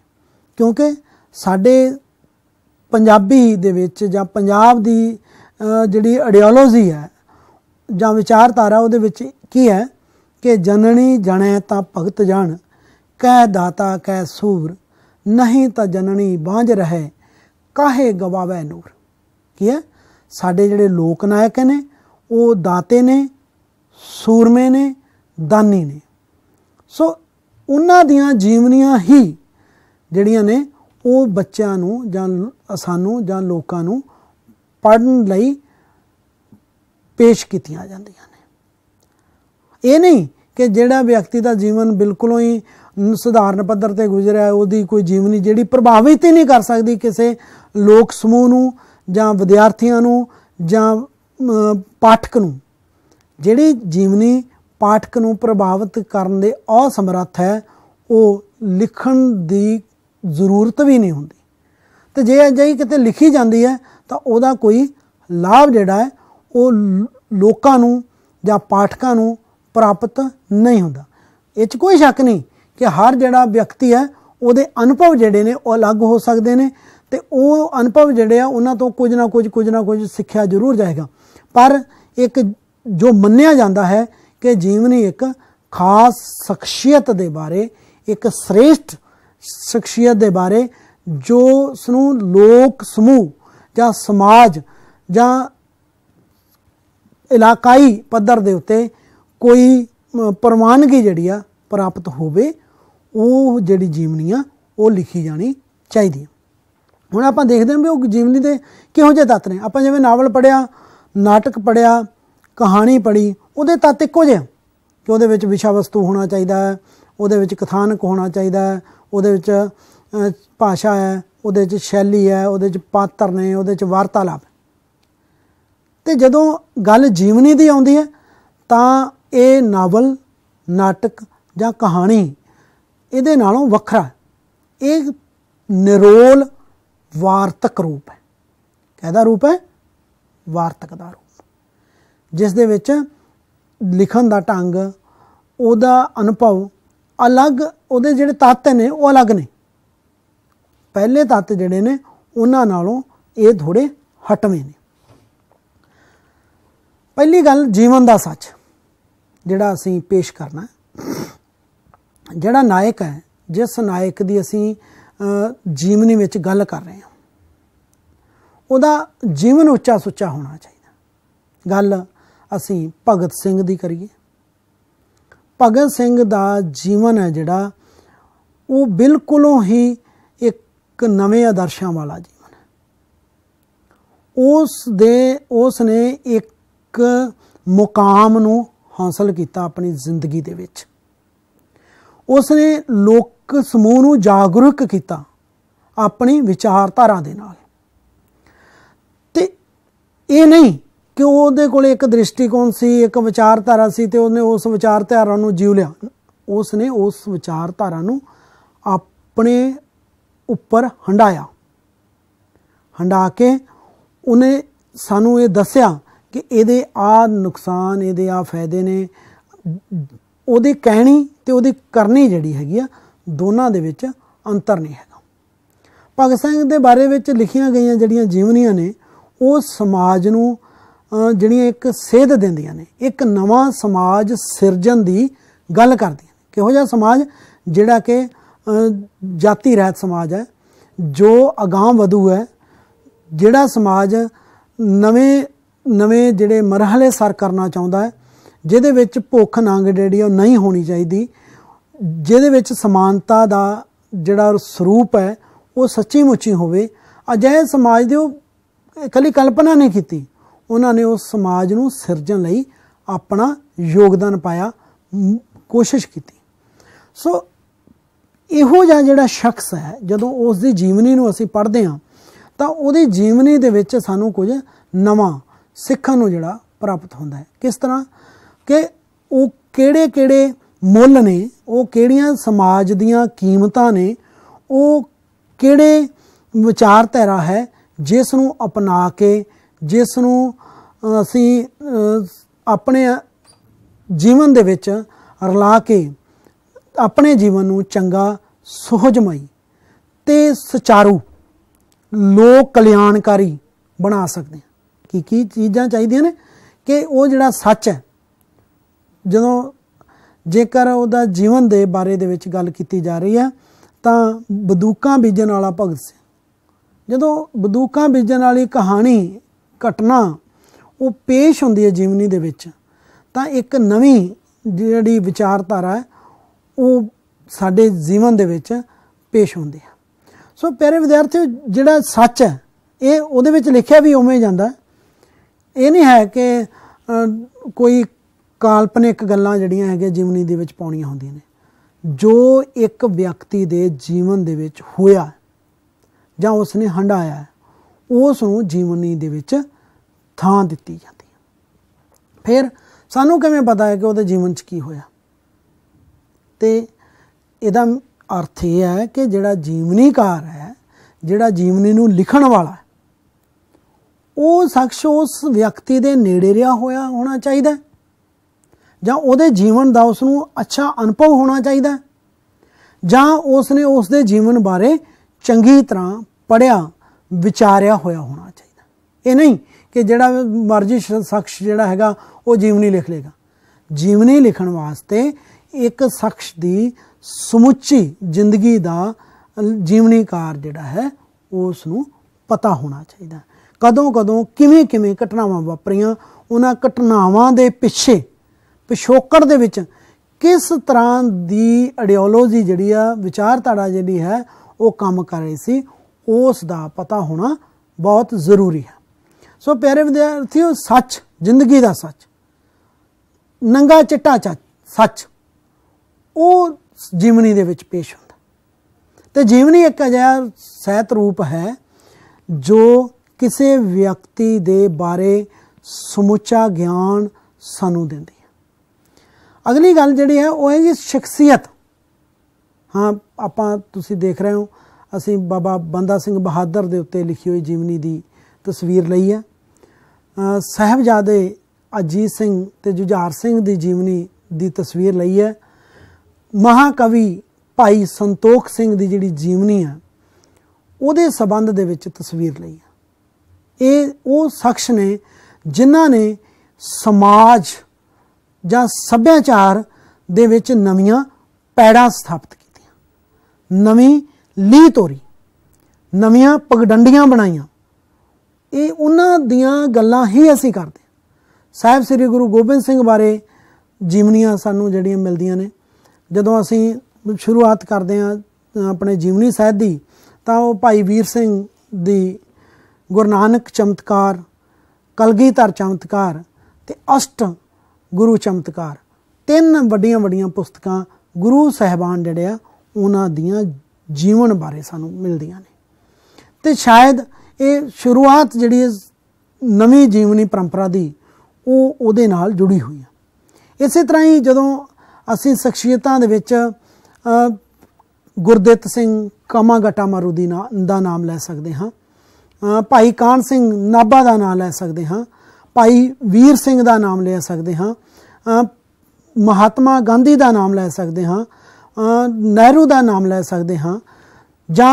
ਕਿਉਂਕਿ ਸਾਡੇ ਪੰਜਾਬੀ ਦੇ ਵਿੱਚ ਜਾਂ ਪੰਜਾਬ ਦੀ ਜਿਹੜੀ ਆਈਡੀਓਲੋਜੀ ਹੈ ਜਾਂ ਵਿਚਾਰਧਾਰਾ ਉਹਦੇ ਵਿੱਚ ਕੀ ਹੈ ਕਿ ਜਨਣੀ ਜਣੈ ਤਾਂ ਭਗਤ ਜਾਣ ਕਹਿ ਦਾਤਾ ਕਹਿ ਸੂਰ ਨਹੀਂ ਤਾਂ ਜਨਣੀ ਬਾਝ ਰਹੇ ਕਾਹੇ ਗਵਾਵੇ ਨੂਰ ਕੀ ਹੈ ਸਾਡੇ ਜਿਹੜੇ ਲੋਕ ਨਾਇਕ ਨੇ ਉਹ ਦਾਤੇ ਨੇ ਸੂਰਮੇ ਨੇ ਦਾਨੀ ਨੇ ਸੋ ਉਹਨਾਂ ਦੀਆਂ ਜੀਵਨੀਆਂ ਹੀ ਜਿਹੜੀਆਂ ਨੇ ਉਹ ਬੱਚਿਆਂ ਨੂੰ ਜਾਂ ਸਾਨੂੰ ਜਾਂ ਲੋਕਾਂ ਨੂੰ ਪੜਨ ਲਈ ਪੇਸ਼ ਕੀਤੀਆਂ ਜਾਂਦੀਆਂ ਨੇ ਇਹ ਨਹੀਂ ਕਿ ਜਿਹੜਾ ਵਿਅਕਤੀ ਦਾ ਜੀਵਨ ਬਿਲਕੁਲ ਹੀ ਸਧਾਰਨ ਪੱਧਰ ਤੇ ਗੁਜ਼ਰਿਆ ਉਹਦੀ ਕੋਈ ਜੀਵਨੀ ਜਿਹੜੀ ਪ੍ਰਭਾਵਿਤ ਹੀ ਨਹੀਂ ਕਰ ਸਕਦੀ ਕਿਸੇ ਲੋਕ ਸਮੂਹ ਨੂੰ ਜਾਂ ਵਿਦਿਆਰਥੀਆਂ ਨੂੰ ਜਾਂ ਪਾਠਕ ਨੂੰ ਜਿਹੜੀ ਜੀਵਨੀ ਪਾਠਕ ਨੂੰ ਪ੍ਰਭਾਵਿਤ ਕਰਨ ਦੇ ਅਸਮਰੱਥ ਹੈ ਉਹ ਲਿਖਣ ਦੀ ਜ਼ਰੂਰਤ ਵੀ ਨਹੀਂ ਹੁੰਦੀ ਤੇ ਜੇ ਅਜਿਹੀ ਕਿਤੇ ਲਿਖੀ ਜਾਂਦੀ ਹੈ ਤਾਂ ਉਹਦਾ ਕੋਈ ਲਾਭ ਜਿਹੜਾ ਹੈ ਉਹ ਲੋਕਾਂ ਨੂੰ ਜਾਂ ਪਾਠਕਾਂ ਨੂੰ ਪ੍ਰਾਪਤ ਨਹੀਂ ਹੁੰਦਾ ਇਹ 'ਚ ਕੋਈ ਸ਼ੱਕ ਨਹੀਂ ਕਿ ਹਰ ਜਿਹੜਾ ਵਿਅਕਤੀ ਹੈ ਉਹਦੇ ਅਨੁਭਵ ਜਿਹੜੇ ਨੇ ਉਹ ਅਲੱਗ ਹੋ ਸਕਦੇ ਨੇ ਤੇ ਉਹ ਅਨੁਭਵ ਜਿਹੜੇ ਆ ਉਹਨਾਂ ਤੋਂ ਕੁਝ ਨਾ ਕੁਝ ਕੁਝ ਨਾ ਕੁਝ ਸਿੱਖਿਆ ਜ਼ਰੂਰ ਜਾਏਗਾ ਪਰ ਇੱਕ ਜੋ ਮੰਨਿਆ ਜਾਂਦਾ ਹੈ ਕਿ ਜੀਵਨੀ ਇੱਕ ਖਾਸ ਸ਼ਖਸੀਅਤ ਦੇ ਬਾਰੇ ਇੱਕ ਸ੍ਰੇਸ਼ਟ ਸ਼ਖਸੀਅਤ ਦੇ ਬਾਰੇ ਜੋ ਉਸ ਨੂੰ ਲੋਕ ਸਮੂਹ ਜਾਂ ਸਮਾਜ ਜਾਂ ਇਲਾਕਾਈ ਪੱਧਰ ਦੇ ਉੱਤੇ ਕੋਈ ਪ੍ਰਵਾਨਗੀ ਜਿਹੜੀ ਆ ਪ੍ਰਾਪਤ ਹੋਵੇ ਉਹ ਜਿਹੜੀ ਜੀਵਨੀ ਆ ਉਹ ਲਿਖੀ ਜਾਣੀ ਚਾਹੀਦੀ ਹੁਣ ਆਪਾਂ ਦੇਖਦੇ ਹਾਂ ਵੀ ਉਹ ਜੀਵਨੀ ਦੇ ਕਿਹੋ ਜਿਹੇ ਤੱਤ ਨੇ ਆਪਾਂ ਜਿਵੇਂ ਨਾਵਲ ਪੜਿਆ ਨਾਟਕ ਪੜਿਆ ਕਹਾਣੀ ਪੜੀ ਉਹਦੇ ਤੱਤ ਇੱਕੋ ਜਿਹੇ ਕਿ ਉਹਦੇ ਵਿੱਚ ਵਿਸ਼ਾ ਵਸਤੂ ਹੋਣਾ ਚਾਹੀਦਾ ਹੈ ਉਹਦੇ ਵਿੱਚ ਕਥਾਨਕ ਹੋਣਾ ਚਾਹੀਦਾ ਹੈ ਉਹਦੇ ਵਿੱਚ ਭਾਸ਼ਾ ਹੈ ਉਹਦੇ ਵਿੱਚ ਸ਼ੈਲੀ ਹੈ ਉਹਦੇ ਵਿੱਚ ਪਾਤਰ ਨੇ ਉਹਦੇ ਵਿੱਚ ਵਾਰਤਾਲਾਪ ਤੇ ਜਦੋਂ ਗੱਲ ਜੀਵਨੀ ਦੀ ਆਉਂਦੀ ਹੈ ਤਾਂ ਇਹ ਨਾਵਲ ਨਾਟਕ ਜਾਂ ਕਹਾਣੀ ਇਹਦੇ ਨਾਲੋਂ ਵੱਖਰਾ ਇਹ ਨਿਰੋਲ ਵਾਰਤਕ ਰੂਪ ਹੈ ਕਹਦਾ ਰੂਪ ਹੈ ਵਾਰਤਕ ਦਾ ਰੂਪ ਜਿਸ ਦੇ ਵਿੱਚ ਲਿਖਣ ਦਾ ਢੰਗ ਉਹਦਾ ਅਨੁਭਵ ਅਲੱਗ ਉਹਦੇ ਜਿਹੜੇ ਤੱਤ ਨੇ ਉਹ ਅਲੱਗ ਨੇ ਪਹਿਲੇ ਤੱਤ ਜਿਹੜੇ ਨੇ ਉਹਨਾਂ ਨਾਲੋਂ ਇਹ ਥੋੜੇ ਹਟਵੇਂ ਨੇ ਪਹਿਲੀ ਗੱਲ ਜੀਵਨ ਦਾ ਸੱਚ ਜਿਹੜਾ ਅਸੀਂ ਪੇਸ਼ ਕਰਨਾ ਜਿਹੜਾ ਨਾਇਕ ਹੈ ਜਿਸ ਨਾਇਕ ਦੀ ਅਸੀਂ ਜੀਵਨੀ ਵਿੱਚ ਗੱਲ ਕਰ ਰਹੇ ਹਾਂ ਉਹਦਾ ਜੀਵਨ ਉੱਚਾ ਸੁੱਚਾ ਹੋਣਾ ਚਾਹੀਦਾ ਗੱਲ ਅਸੀਂ ਭਗਤ ਸਿੰਘ ਦੀ ਕਰੀਏ ਭਗਤ ਸਿੰਘ ਦਾ ਜੀਵਨ ਹੈ ਜਿਹੜਾ ਉਹ ਬਿਲਕੁਲੋਂ ਹੀ ਇੱਕ ਨਵੇਂ ਆਦਰਸ਼ਾਂ ਵਾਲਾ ਜੀਵਨ ਹੈ ਉਸ ਦੇ ਉਸ ਨੇ ਇੱਕ ਮੁਕਾਮ ਨੂੰ ਹਾਸਲ ਕੀਤਾ ਆਪਣੀ ਜ਼ਿੰਦਗੀ ਦੇ ਵਿੱਚ ਉਸ ਨੇ ਲੋਕ ਸਮੂਹ ਨੂੰ ਜਾਗਰੂਕ ਕੀਤਾ ਆਪਣੀ ਵਿਚਾਰਧਾਰਾ ਦੇ ਨਾਲ ਤੇ ਇਹ ਨਹੀਂ ਕਿ ਉਹਦੇ ਕੋਲ ਇੱਕ ਦ੍ਰਿਸ਼ਟੀਕੋਣ ਸੀ ਇੱਕ ਵਿਚਾਰਧਾਰਾ ਸੀ ਤੇ ਉਹਨੇ ਉਸ ਵਿਚਾਰਧਾਰਾ ਨੂੰ ਜੀਵ ਲਿਆ ਉਸ ਨੇ ਉਸ ਵਿਚਾਰਧਾਰਾ ਨੂੰ ਆਪਣੇ ਉੱਪਰ ਹੰਡਾਇਆ ਹੰਡਾ ਕੇ ਉਹਨੇ ਸਾਨੂੰ ਇਹ ਦੱਸਿਆ ਕਿ ਇਹਦੇ ਆ ਨੁਕਸਾਨ ਇਹਦੇ ਆ ਫਾਇਦੇ ਨੇ ਉਹਦੇ ਕਹਿਣੀ ਤੇ ਉਹਦੇ ਕਰਨੀ ਜਿਹੜੀ ਹੈਗੀ ਆ ਦੋਨਾਂ ਦੇ ਵਿੱਚ ਅੰਤਰ ਨਹੀਂ ਹੈਗਾ ਭਗਤ ਸਿੰਘ ਦੇ ਬਾਰੇ ਵਿੱਚ ਲਿਖੀਆਂ ਗਈਆਂ ਜਿਹੜੀਆਂ ਜੀਵਨੀਆਂ ਨੇ ਉਹ ਸਮਾਜ ਨੂੰ ਜਿਹੜੀਆਂ ਇੱਕ ਸੇਧ ਦਿੰਦੀਆਂ ਨੇ ਇੱਕ ਨਵਾਂ ਸਮਾਜ ਸਿਰਜਣ ਦੀ ਗੱਲ ਕਰਦੀਆਂ ਨੇ ਕਿਹੋ ਜਿਹਾ ਸਮਾਜ ਜਿਹੜਾ ਕਿ ਜਾਤੀ ਰਹਿਤ ਸਮਾਜ ਹੈ ਜੋ ਅਗਾਹ ਵਧੂ ਹੈ ਜਿਹੜਾ ਸਮਾਜ ਨਵੇਂ ਨਵੇਂ ਜਿਹੜੇ ਮਰਹਲੇ ਸਰ ਕਰਨਾ ਚਾਹੁੰਦਾ ਹੈ ਜਿਹਦੇ ਵਿੱਚ ਭੁੱਖ ਨੰਗ ਜਿਹੜੀ ਉਹ ਨਹੀਂ ਹੋਣੀ ਚਾਹੀਦੀ ਜਿਹਦੇ ਵਿੱਚ ਸਮਾਨਤਾ ਦਾ ਜਿਹੜਾ ਸਰੂਪ ਹੈ ਉਹ ਸੱਚੀ ਮੁੱਚੀ ਹੋਵੇ ਅਜਿਹੇ ਸਮਾਜ ਦੇ ਉਹ ਕਲੀ ਕਲਪਨਾ ਨਹੀਂ ਕੀਤੀ ਉਹਨਾਂ ਨੇ ਉਸ ਸਮਾਜ ਨੂੰ ਸਿਰਜਣ ਲਈ ਆਪਣਾ ਯੋਗਦਾਨ ਪਾਇਆ ਕੋਸ਼ਿਸ਼ ਕੀਤੀ ਸੋ ਇਹੋ ਜਿਹਾ ਜਿਹੜਾ ਸ਼ਖਸ ਹੈ ਜਦੋਂ ਉਸ ਦੀ ਜੀਵਨੀ ਨੂੰ ਅਸੀਂ ਪੜ੍ਹਦੇ ਹਾਂ ਤਾਂ ਉਹਦੀ ਜੀਵਨੀ ਦੇ ਵਿੱਚ ਸਾਨੂੰ ਕੁਝ ਨਵਾਂ ਸਿੱਖਾਂ ਨੂੰ ਜਿਹੜਾ ਪ੍ਰਾਪਤ ਹੁੰਦਾ ਹੈ ਕਿਸ ਤਰ੍ਹਾਂ ਕਿ ਉਹ ਕਿਹੜੇ ਕਿਹੜੇ ਮੁੱਲ ਨੇ ਉਹ ਕਿਹੜੀਆਂ ਸਮਾਜ ਦੀਆਂ ਕੀਮਤਾਂ ਨੇ ਉਹ ਕਿਹੜੇ ਵਿਚਾਰ ਧਾਰਾ ਹੈ ਜਿਸ ਨੂੰ ਅਪਣਾ ਕੇ ਜਿਸ ਨੂੰ ਅਸੀਂ ਆਪਣੇ ਜੀਵਨ ਦੇ ਵਿੱਚ ਰਲਾ ਕੇ ਆਪਣੇ ਜੀਵਨ ਨੂੰ ਚੰਗਾ ਸੁਹਜਮਈ ਤੇ ਸੁਚਾਰੂ ਲੋਕ ਕਲਿਆਣਕਾਰੀ ਬਣਾ ਸਕਦੇ ਹਾਂ ਕਿ ਕੀ ਚੀਜ਼ਾਂ ਚਾਹੀਦੀਆਂ ਨੇ ਕਿ ਉਹ ਜਿਹੜਾ ਸੱਚ ਹੈ ਜਦੋਂ ਜੇਕਰ ਉਹਦਾ ਜੀਵਨ ਦੇ ਬਾਰੇ ਦੇ ਵਿੱਚ ਗੱਲ ਕੀਤੀ ਜਾ ਰਹੀ ਹੈ ਤਾਂ ਬੰਦੂਕਾਂ ਬੀਜਣ ਵਾਲਾ ਭਗਤ ਸਿੰਘ ਜਦੋਂ ਬੰਦੂਕਾਂ ਬੀਜਣ ਵਾਲੀ ਕਹਾਣੀ ਘਟਨਾ ਉਹ ਪੇਸ਼ ਹੁੰਦੀ ਹੈ ਜੀਵਨੀ ਦੇ ਵਿੱਚ ਤਾਂ ਇੱਕ ਨਵੀਂ ਜਿਹੜੀ ਵਿਚਾਰਧਾਰਾ ਉਹ ਸਾਡੇ ਜੀਵਨ ਦੇ ਵਿੱਚ ਪੇਸ਼ ਹੁੰਦੀ ਹੈ ਸੋ ਪਿਆਰੇ ਵਿਦਿਆਰਥੀਓ ਜਿਹੜਾ ਸੱਚ ਹੈ ਇਹ ਉਹਦੇ ਵਿੱਚ ਲਿਖਿਆ ਵੀ ਉਵੇਂ ਜਾਂਦਾ ਹੈ ਇਹ ਨਹੀਂ ਹੈ ਕਿ ਕੋਈ ਕਾਲਪਨਿਕ ਗੱਲਾਂ ਜਿਹੜੀਆਂ ਹੈਗੇ ਜੀਵਨੀ ਦੇ ਵਿੱਚ ਪਾਉਣੀਆਂ ਹੁੰਦੀਆਂ ਨੇ ਜੋ ਇੱਕ ਵਿਅਕਤੀ ਦੇ ਜੀਵਨ ਦੇ ਵਿੱਚ ਹੋਇਆ ਜਾਂ ਉਸ ਨੇ ਹੰਡਾਇਆ ਉਸ ਨੂੰ ਜੀਵਨੀ ਦੇ ਵਿੱਚ ਥਾਂ ਦਿੱਤੀ ਜਾਂਦੀ ਹੈ ਫਿਰ ਸਾਨੂੰ ਕਿਵੇਂ ਪਤਾ ਹੈ ਕਿ ਉਹਦੇ ਜੀਵਨ 'ਚ ਕੀ ਹੋਇਆ ਤੇ ਇਹਦਾ ਅਰਥ ਇਹ ਹੈ ਕਿ ਜਿਹੜਾ ਜੀਵਨੀਕਾਰ ਹੈ ਜਿਹੜਾ ਜੀਵਨੀ ਨੂੰ ਲਿਖਣ ਵਾਲਾ ਉਹ ਸ਼ਖਸ ਉਸ ਵਿਅਕਤੀ ਦੇ ਨੇੜੇ ਰਿਹਾ ਹੋਇਆ ਹੋਣਾ ਚਾਹੀਦਾ ਜਾਂ ਉਹਦੇ ਜੀਵਨ ਦਾ ਉਸ ਨੂੰ ਅੱਛਾ ਅਨੁਭਵ ਹੋਣਾ ਚਾਹੀਦਾ ਜਾਂ ਉਸ ਨੇ ਉਸ ਦੇ ਜੀਵਨ ਬਾਰੇ ਚੰਗੀ ਤਰ੍ਹਾਂ ਪੜਿਆ ਵਿਚਾਰਿਆ ਹੋਇਆ ਹੋਣਾ ਚਾਹੀਦਾ ਇਹ ਨਹੀਂ ਕਿ ਜਿਹੜਾ ਮਰਜ਼ੀ ਸ਼ਖਸ ਜਿਹੜਾ ਹੈਗਾ ਉਹ ਜੀਵਨੀ ਲਿਖ ਲੇਗਾ ਜੀਵਨੀ ਲਿਖਣ ਵਾਸਤੇ ਇੱਕ ਸ਼ਖਸ ਦੀ ਸਮੁੱਚੀ ਜ਼ਿੰਦਗੀ ਦਾ ਜੀਵਨੀਕਾਰ ਜਿਹੜਾ ਹੈ ਉਸ ਨੂੰ ਪਤਾ ਹੋਣਾ ਚਾਹੀਦਾ ਕਦੋਂ ਕਦੋਂ ਕਿਵੇਂ ਕਿਵੇਂ ਘਟਨਾਵਾਂ ਵਾਪਰੀਆਂ ਉਹਨਾਂ ਘਟਨਾਵਾਂ ਦੇ ਪਿੱਛੇ ਪਿਸ਼ੋਕੜ ਦੇ ਵਿੱਚ ਕਿਸ ਤਰ੍ਹਾਂ ਦੀ ਆਈਡੀਓਲੋਜੀ ਜਿਹੜੀ ਆ ਵਿਚਾਰਧਾਰਾ ਜਿਹੜੀ ਹੈ ਉਹ ਕੰਮ ਕਰ ਰਹੀ ਸੀ ਉਸ ਦਾ ਪਤਾ ਹੋਣਾ ਬਹੁਤ ਜ਼ਰੂਰੀ ਹੈ ਸੋ ਪਿਆਰੇ ਵਿਦਿਆਰਥੀਓ ਸੱਚ ਜ਼ਿੰਦਗੀ ਦਾ ਸੱਚ ਨੰਗਾ ਚਿੱਟਾ ਸੱਚ ਉਹ ਜੀਵਨੀ ਦੇ ਵਿੱਚ ਪੇਸ਼ ਹੁੰਦਾ ਤੇ ਜੀਵਨੀ ਇੱਕ ਅਜਿਹਾ ਸਹਿਤ ਰੂਪ ਹੈ ਜੋ ਕਿਸੇ ਵਿਅਕਤੀ ਦੇ ਬਾਰੇ ਸਮੁੱਚਾ ਗਿਆਨ ਸਾਨੂੰ ਦਿੰਦੀ ਹੈ ਅਗਲੀ ਗੱਲ ਜਿਹੜੀ ਹੈ ਉਹ ਹੈ ਜੀ ਸ਼ਖਸੀਅਤ ਹਾਂ ਆਪਾਂ ਤੁਸੀਂ ਦੇਖ ਰਹੇ ਹੋ ਅਸੀਂ ਬਾਬਾ ਬੰਦਾ ਸਿੰਘ ਬਹਾਦਰ ਦੇ ਉੱਤੇ ਲਿਖੀ ਹੋਈ ਜੀਵਨੀ ਦੀ ਤਸਵੀਰ ਲਈ ਹੈ ਸਹਿਬਜ਼ਾਦੇ ਅਜੀਤ ਸਿੰਘ ਤੇ ਜੁਝਾਰ ਸਿੰਘ ਦੀ ਜੀਵਨੀ ਦੀ ਤਸਵੀਰ ਲਈ ਹੈ ਮਹਾਕਵੀ ਭਾਈ ਸੰਤੋਖ ਸਿੰਘ ਦੀ ਜਿਹੜੀ ਜੀਵਨੀ ਹੈ ਉਹਦੇ ਸਬੰਧ ਦੇ ਵਿੱਚ ਤਸਵੀਰ ਲਈ ਹੈ ਇਹ ਉਹ ਸ਼ਖਸ ਨੇ ਜਿਨ੍ਹਾਂ ਨੇ ਸਮਾਜ ਜਾਂ ਸੱਭਿਆਚਾਰ ਦੇ ਵਿੱਚ ਨਵੀਆਂ ਪੈੜਾਂ ਸਥਾਪਿਤ ਕੀਤੀਆਂ ਨਵੀਂ ਲੀ ਤੋਰੀ ਨਵੀਆਂ ਪਗਡੰਡੀਆਂ ਬਣਾਈਆਂ ਇਹ ਉਹਨਾਂ ਦੀਆਂ ਗੱਲਾਂ ਹੀ ਅਸੀਂ ਕਰਦੇ ਸਾਹਿਬ ਸ੍ਰੀ ਗੁਰੂ ਗੋਬਿੰਦ ਸਿੰਘ ਬਾਰੇ ਜੀਵਨੀਆਂ ਸਾਨੂੰ ਜਿਹੜੀਆਂ ਮਿਲਦੀਆਂ ਨੇ ਜਦੋਂ ਅਸੀਂ ਸ਼ੁਰੂਆਤ ਕਰਦੇ ਆ ਆਪਣੇ ਜੀਵਨੀ ਸਾਹਿਤ ਦੀ ਤਾਂ ਉਹ ਭਾਈ ਵੀਰ ਸਿੰਘ ਦੀ ਗੁਰੂ ਨਾਨਕ ਚਮਤਕਾਰ ਕਲਗੀਧਰ ਚਮਤਕਾਰ ਤੇ ਅਸ਼ਟ ਗੁਰੂ ਚਮਤਕਾਰ ਤਿੰਨ ਵੱਡੀਆਂ ਵੱਡੀਆਂ ਪੁਸਤਕਾਂ ਗੁਰੂ ਸਹਿਬਾਨ ਜਿਹੜੇ ਆ ਉਹਨਾਂ ਦੀਆਂ ਜੀਵਨ ਬਾਰੇ ਸਾਨੂੰ ਮਿਲਦੀਆਂ ਨੇ ਤੇ ਸ਼ਾਇਦ ਇਹ ਸ਼ੁਰੂਆਤ ਜਿਹੜੀ ਨਵੀਂ ਜੀਵਨੀ ਪਰੰਪਰਾ ਦੀ ਉਹ ਉਹਦੇ ਨਾਲ ਜੁੜੀ ਹੋਈ ਆ ਇਸੇ ਤਰ੍ਹਾਂ ਹੀ ਜਦੋਂ ਅਸੀਂ ਸ਼ਖਸੀਅਤਾਂ ਦੇ ਵਿੱਚ ਗੁਰਦਿੱਤ ਸਿੰਘ ਕਮਾਗਟਾ ਮਰੂਦੀਨਾ ਦਾ ਨਾਮ ਲੈ ਸਕਦੇ ਹਾਂ ਭਾਈ ਕਾਨ ਸਿੰਘ ਨਾਭਾ ਦਾ ਨਾਮ ਲੈ ਸਕਦੇ ਹਾਂ ਭਾਈ ਵੀਰ ਸਿੰਘ ਦਾ ਨਾਮ ਲੈ ਸਕਦੇ ਹਾਂ ਮਹਾਤਮਾ ਗਾਂਧੀ ਦਾ ਨਾਮ ਲੈ ਸਕਦੇ ਹਾਂ ਨਹਿਰੂ ਦਾ ਨਾਮ ਲੈ ਸਕਦੇ ਹਾਂ ਜਾਂ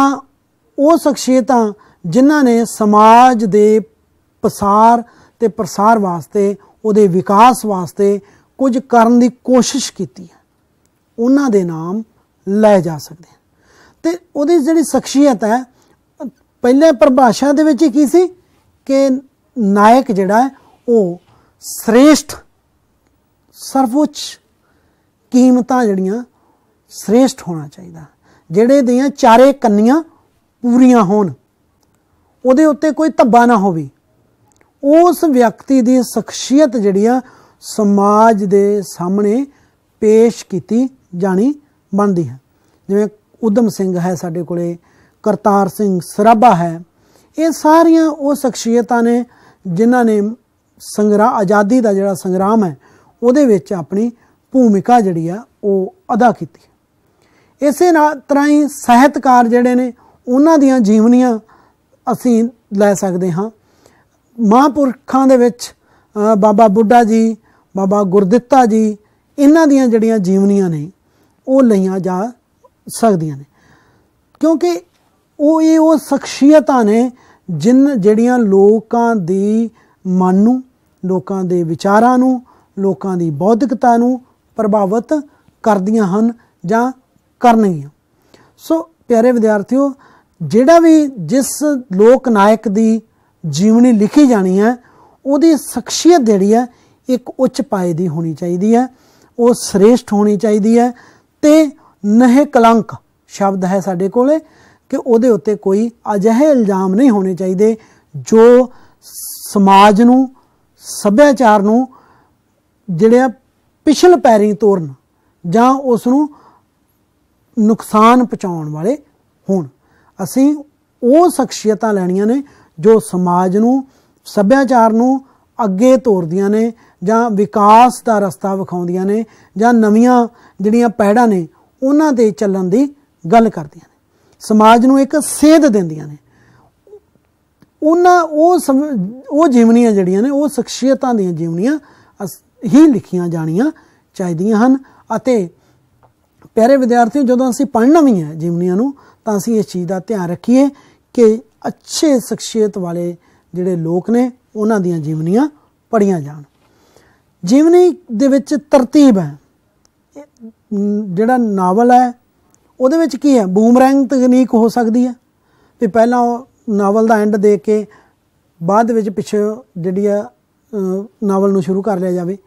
ਉਹ ਸ਼ਖਸੀਅਤਾਂ ਜਿਨ੍ਹਾਂ ਨੇ ਸਮਾਜ ਦੇ ਪਸਾਰ ਤੇ ਪ੍ਰਸਾਰ ਵਾਸਤੇ ਉਹਦੇ ਵਿਕਾਸ ਵਾਸਤੇ ਕੁਝ ਕਰਨ ਦੀ ਕੋਸ਼ਿਸ਼ ਕੀਤੀ ਹੈ ਉਹਨਾਂ ਦੇ ਨਾਮ ਲੈ ਜਾ ਸਕਦੇ ਤੇ ਉਹਦੀ ਜਿਹੜੀ ਸ਼ਖਸੀਅਤ ਹੈ ਪਹਿਲੇ ਪਰਿਭਾਸ਼ਾ ਦੇ ਵਿੱਚ ਕੀ ਸੀ ਕਿ ਨਾਇਕ ਜਿਹੜਾ ਉਹ ਸ੍ਰੇਸ਼ਟ ਸਰਵਉੱਚ ਕੀਮਤਾਂ ਜਿਹੜੀਆਂ ਸ੍ਰੇਸ਼ਟ ਹੋਣਾ ਚਾਹੀਦਾ ਜਿਹੜੇ ਦੀਆਂ ਚਾਰੇ ਕੰਨੀਆਂ ਪੂਰੀਆਂ ਹੋਣ ਉਹਦੇ ਉੱਤੇ ਕੋਈ ਧੱਬਾ ਨਾ ਹੋਵੇ ਉਸ ਵਿਅਕਤੀ ਦੀ ਸ਼ਖਸੀਅਤ ਜਿਹੜੀ ਆ ਸਮਾਜ ਦੇ ਸਾਹਮਣੇ ਪੇਸ਼ ਕੀਤੀ ਜਾਣੀ ਬਣਦੀ ਹੈ ਜਿਵੇਂ ਉਦਮ ਸਿੰਘ ਹੈ ਸਾਡੇ ਕੋਲੇ ਕਰਤਾਰ ਸਿੰਘ ਸਰਾਭਾ ਹੈ ਇਹ ਸਾਰੀਆਂ ਉਹ ਸ਼ਖਸੀਅਤਾਂ ਨੇ ਜਿਨ੍ਹਾਂ ਨੇ ਸੰਗਰਾ ਆਜ਼ਾਦੀ ਦਾ ਜਿਹੜਾ ਸੰਗਰਾਮ ਹੈ ਉਹਦੇ ਵਿੱਚ ਆਪਣੀ ਭੂਮਿਕਾ ਜਿਹੜੀ ਆ ਉਹ ਅਦਾ ਕੀਤੀ ਇਸੇ ਤਰ੍ਹਾਂ ਹੀ ਸਾਹਿਤਕਾਰ ਜਿਹੜੇ ਨੇ ਉਹਨਾਂ ਦੀਆਂ ਜੀਵਨੀਆਂ ਅਸੀਂ ਲੈ ਸਕਦੇ ਹਾਂ ਮਹਾਂਪੁਰਖਾਂ ਦੇ ਵਿੱਚ ਬਾਬਾ ਬੁੱਢਾ ਜੀ ਬਾਬਾ ਗੁਰਦਿੱਤਾ ਜੀ ਇਹਨਾਂ ਦੀਆਂ ਜਿਹੜੀਆਂ ਜੀਵਨੀਆਂ ਨੇ ਉਹ ਲਈਆਂ ਜਾ ਸਕਦੀਆਂ ਨੇ ਕਿਉਂਕਿ ਉਹੀ ਉਹ ਸ਼ਖਸੀਅਤਾਂ ਨੇ ਜਿਨ ਜਿਹੜੀਆਂ ਲੋਕਾਂ ਦੀ ਮਨ ਨੂੰ ਲੋਕਾਂ ਦੇ ਵਿਚਾਰਾਂ ਨੂੰ ਲੋਕਾਂ ਦੀ ਬੌਧਿਕਤਾ ਨੂੰ ਪ੍ਰਭਾਵਿਤ ਕਰਦੀਆਂ ਹਨ ਜਾਂ ਕਰਨਗੀਆਂ ਸੋ ਪਿਆਰੇ ਵਿਦਿਆਰਥੀਓ ਜਿਹੜਾ ਵੀ ਜਿਸ ਲੋਕ ਨਾਇਕ ਦੀ ਜੀਵਨੀ ਲਿਖੀ ਜਾਣੀ ਹੈ ਉਹਦੀ ਸ਼ਖਸੀਅਤ ਜਿਹੜੀ ਹੈ ਇੱਕ ਉੱਚ ਪਾਏ ਦੀ ਹੋਣੀ ਚਾਹੀਦੀ ਹੈ ਉਹ ਸ੍ਰੇਸ਼ਟ ਹੋਣੀ ਚਾਹੀਦੀ ਹੈ ਤੇ ਨਹਿ ਕਲੰਕ ਸ਼ਬਦ ਹੈ ਸਾਡੇ ਕੋਲੇ ਕਿ ਉਹਦੇ ਉੱਤੇ ਕੋਈ ਅਜਿਹੇ ਇਲਜ਼ਾਮ ਨਹੀਂ ਹੋਣੇ ਚਾਹੀਦੇ ਜੋ ਸਮਾਜ ਨੂੰ ਸੱਭਿਆਚਾਰ ਨੂੰ ਜਿਹੜੇ ਪਿਛਲ ਪੈਰੀ ਤੋਰਨ ਜਾਂ ਉਸ ਨੂੰ ਨੁਕਸਾਨ ਪਹੁੰਚਾਉਣ ਵਾਲੇ ਹੋਣ ਅਸੀਂ ਉਹ ਸ਼ਖਸੀਅਤਾਂ ਲੈਣੀਆਂ ਨੇ ਜੋ ਸਮਾਜ ਨੂੰ ਸੱਭਿਆਚਾਰ ਨੂੰ ਅੱਗੇ ਤੋਰਦੀਆਂ ਨੇ ਜਾਂ ਵਿਕਾਸ ਦਾ ਰਸਤਾ ਵਿਖਾਉਂਦੀਆਂ ਨੇ ਜਾਂ ਨਵੀਆਂ ਜਿਹੜੀਆਂ ਪਹਿੜਾਂ ਨੇ ਉਹਨਾਂ ਦੇ ਚੱਲਣ ਦੀ ਗੱਲ ਕਰਦੀਆਂ ਸਮਾਜ ਨੂੰ ਇੱਕ ਸੇਧ ਦਿੰਦੀਆਂ ਨੇ ਉਹਨਾਂ ਉਹ ਉਹ ਜੀਵਨੀਆਂ ਜਿਹੜੀਆਂ ਨੇ ਉਹ ਸ਼ਖਸੀਅਤਾਂ ਦੀਆਂ ਜੀਵਨੀਆਂ ਹੀ ਲਿਖੀਆਂ ਜਾਣੀਆਂ ਚਾਹੀਦੀਆਂ ਹਨ ਅਤੇ ਪਿਆਰੇ ਵਿਦਿਆਰਥੀਓ ਜਦੋਂ ਅਸੀਂ ਪੜ੍ਹਨਾ ਵੀ ਹੈ ਜੀਵਨੀਆਂ ਨੂੰ ਤਾਂ ਅਸੀਂ ਇਸ ਚੀਜ਼ ਦਾ ਧਿਆਨ ਰੱਖੀਏ ਕਿ ਅੱਛੇ ਸ਼ਖਸੀਅਤ ਵਾਲੇ ਜਿਹੜੇ ਲੋਕ ਨੇ ਉਹਨਾਂ ਦੀਆਂ ਜੀਵਨੀਆਂ ਪੜੀਆਂ ਜਾਣ ਜੀਵਨੀ ਦੇ ਵਿੱਚ ਤਰਤੀਬ ਹੈ ਜਿਹੜਾ ਨਾਵਲ ਹੈ ਉਹਦੇ ਵਿੱਚ ਕੀ ਹੈ ਬੂਮਰੈਂਗ ਤਕਨੀਕ ਹੋ ਸਕਦੀ ਹੈ ਵੀ ਪਹਿਲਾਂ ਉਹ ਨਾਵਲ ਦਾ ਐਂਡ ਦੇ ਕੇ ਬਾਅਦ ਵਿੱਚ ਪਿੱਛੇ ਜਿਹੜੀ ਆ ਨਾਵਲ ਨੂੰ ਸ਼ੁਰੂ ਕਰ ਲਿਆ ਜਾਵੇ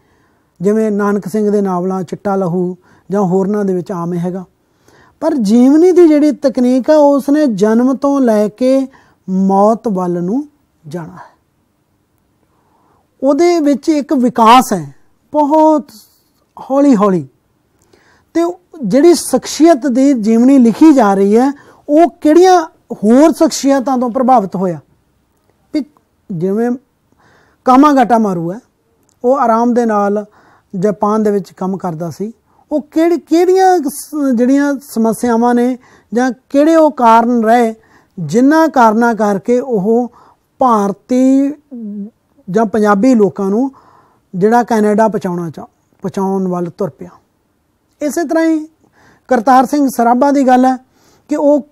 ਜਿਵੇਂ ਨਾਨਕ ਸਿੰਘ ਦੇ ਨਾਵਲਾਂ ਚਿੱਟਾ ਲਹੂ ਜਾਂ ਹੋਰਨਾਂ ਦੇ ਵਿੱਚ ਆਮ ਹੈਗਾ ਪਰ ਜੀਵਨੀ ਦੀ ਜਿਹੜੀ ਤਕਨੀਕ ਆ ਉਸ ਨੇ ਜਨਮ ਤੋਂ ਲੈ ਕੇ ਮੌਤ ਵੱਲ ਨੂੰ ਜਾਣਾ ਹੈ ਉਹਦੇ ਵਿੱਚ ਇੱਕ ਵਿਕਾਸ ਹੈ ਬਹੁਤ ਹੌਲੀ ਹੌਲੀ ਤੇ ਜਿਹੜੀ ਸ਼ਖਸੀਅਤ ਦੀ ਜੀਵਨੀ ਲਿਖੀ ਜਾ ਰਹੀ ਹੈ ਉਹ ਕਿਹੜੀਆਂ ਹੋਰ ਸ਼ਖਸੀਅਤਾਂ ਤੋਂ ਪ੍ਰਭਾਵਿਤ ਹੋਇਆ ਵੀ ਜਿਵੇਂ ਕਾਮਾਗਾਟਾ ਮਾਰੂ ਹੈ ਉਹ ਆਰਾਮ ਦੇ ਨਾਲ ਜਾਪਾਨ ਦੇ ਵਿੱਚ ਕੰਮ ਕਰਦਾ ਸੀ ਉਹ ਕਿਹੜੀ ਕਿਹੜੀਆਂ ਜਿਹੜੀਆਂ ਸਮੱਸਿਆਵਾਂ ਨੇ ਜਾਂ ਕਿਹੜੇ ਉਹ ਕਾਰਨ ਰਹੇ ਜਿਨ੍ਹਾਂ ਕਾਰਨਾਂ ਕਰਕੇ ਉਹ ਭਾਰਤੀ ਜਾਂ ਪੰਜਾਬੀ ਲੋਕਾਂ ਨੂੰ ਜਿਹੜਾ ਕੈਨੇਡਾ ਪਹੁੰਚਾਉਣਾ ਚਾਹ ਪਹੁੰਚਾਉਣ ਵੱਲ ਤੁਰ ਪਿਆ ਇਸੇ ਤਰ੍ਹਾਂ ਹੀ ਕਰਤਾਰ ਸਿੰਘ ਸਰਾਭਾ ਦੀ ਗੱਲ ਹੈ ਕਿ ਉਹ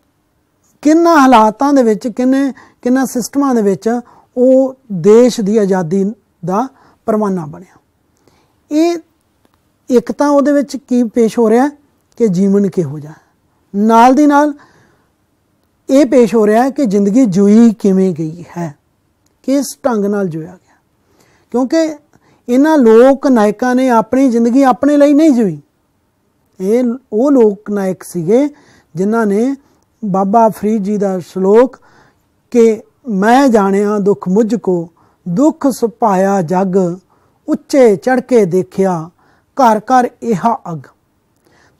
ਕਿੰਨਾ ਹਾਲਾਤਾਂ ਦੇ ਵਿੱਚ ਕਿੰਨੇ ਕਿੰਨਾ ਸਿਸਟਮਾਂ ਦੇ ਵਿੱਚ ਉਹ ਦੇਸ਼ ਦੀ ਆਜ਼ਾਦੀ ਦਾ ਪਰਮਾਨਾ ਬਣਿਆ ਇਹ ਇੱਕ ਤਾਂ ਉਹਦੇ ਵਿੱਚ ਕੀ ਪੇਸ਼ ਹੋ ਰਿਹਾ ਕਿ ਜੀਵਨ ਕਿਹੋ ਜਿਹਾ ਨਾਲ ਦੀ ਨਾਲ ਇਹ ਪੇਸ਼ ਹੋ ਰਿਹਾ ਕਿ ਜ਼ਿੰਦਗੀ ਜੁਈ ਕਿਵੇਂ ਗਈ ਹੈ ਕਿਸ ਢੰਗ ਨਾਲ ਜੁਇਆ ਗਿਆ ਕਿਉਂਕਿ ਇਹਨਾਂ ਲੋਕ ਨਾਇਕਾਂ ਨੇ ਆਪਣੀ ਜ਼ਿੰਦਗੀ ਆਪਣੇ ਲਈ ਨਹੀਂ ਜੁਈ ਇਹ ਉਹ ਲੋਕ ਨਾਇਕ ਸੀਗੇ ਜਿਨ੍ਹਾਂ ਨੇ ਬਾਬਾ ਫਰੀਦ ਜੀ ਦਾ ਸ਼ਲੋਕ ਕਿ ਮੈਂ ਜਾਣਿਆ ਦੁੱਖ ਮੁਝ ਕੋ ਦੁੱਖ ਸੁਪਾਇਆ ਜਗ ਉੱਚੇ ਚੜ ਕੇ ਦੇਖਿਆ ਘਰ ਘਰ ਇਹਾ ਅਗ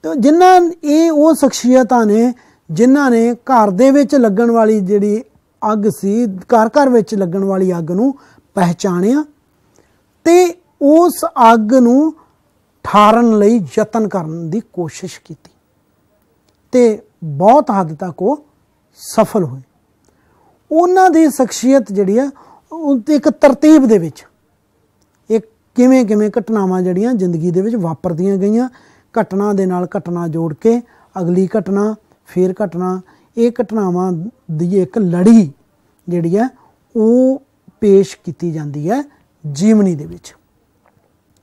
ਤੇ ਜਿਨ੍ਹਾਂ ਇਹ ਉਹ ਸ਼ਖਸੀਅਤਾਂ ਨੇ ਜਿਨ੍ਹਾਂ ਨੇ ਘਰ ਦੇ ਵਿੱਚ ਲੱਗਣ ਵਾਲੀ ਜਿਹੜੀ ਅੱਗ ਸੀ ਘਰ ਘਰ ਵਿੱਚ ਲੱਗਣ ਵਾਲੀ ਅੱਗ ਨੂੰ ਪਹਿਚਾਣਿਆ ਤੇ ਉਸ ਅੱਗ ਨੂੰ ਠਾਰਨ ਲਈ ਯਤਨ ਕਰਨ ਦੀ ਕੋਸ਼ਿਸ਼ ਕੀਤੀ ਤੇ ਬਹੁਤ ਹੱਦ ਤੱਕ ਉਹ ਸਫਲ ਹੋਏ ਉਹਨਾਂ ਦੀ ਸ਼ਖਸੀਅਤ ਜਿਹੜੀ ਆ ਇੱਕ ਤਰਤੀਬ ਦੇ ਵਿੱਚ ਇੱਕ ਕਿਵੇਂ ਕਿਵੇਂ ਘਟਨਾਵਾਂ ਜਿਹੜੀਆਂ ਜ਼ਿੰਦਗੀ ਦੇ ਵਿੱਚ ਵਾਪਰਦੀਆਂ ਗਈਆਂ ਘਟਨਾ ਦੇ ਨਾਲ ਘਟਨਾ ਜੋੜ ਕੇ ਅਗਲੀ ਘਟਨਾ ਫੇਰ ਘਟਨਾ ਇਹ ਘਟਨਾਵਾਂ ਦੀ ਇੱਕ ਲੜੀ ਜਿਹੜੀ ਆ ਉਹ ਪੇਸ਼ ਕੀਤੀ ਜਾਂਦੀ ਹੈ ਜੀਵਨੀ ਦੇ ਵਿੱਚ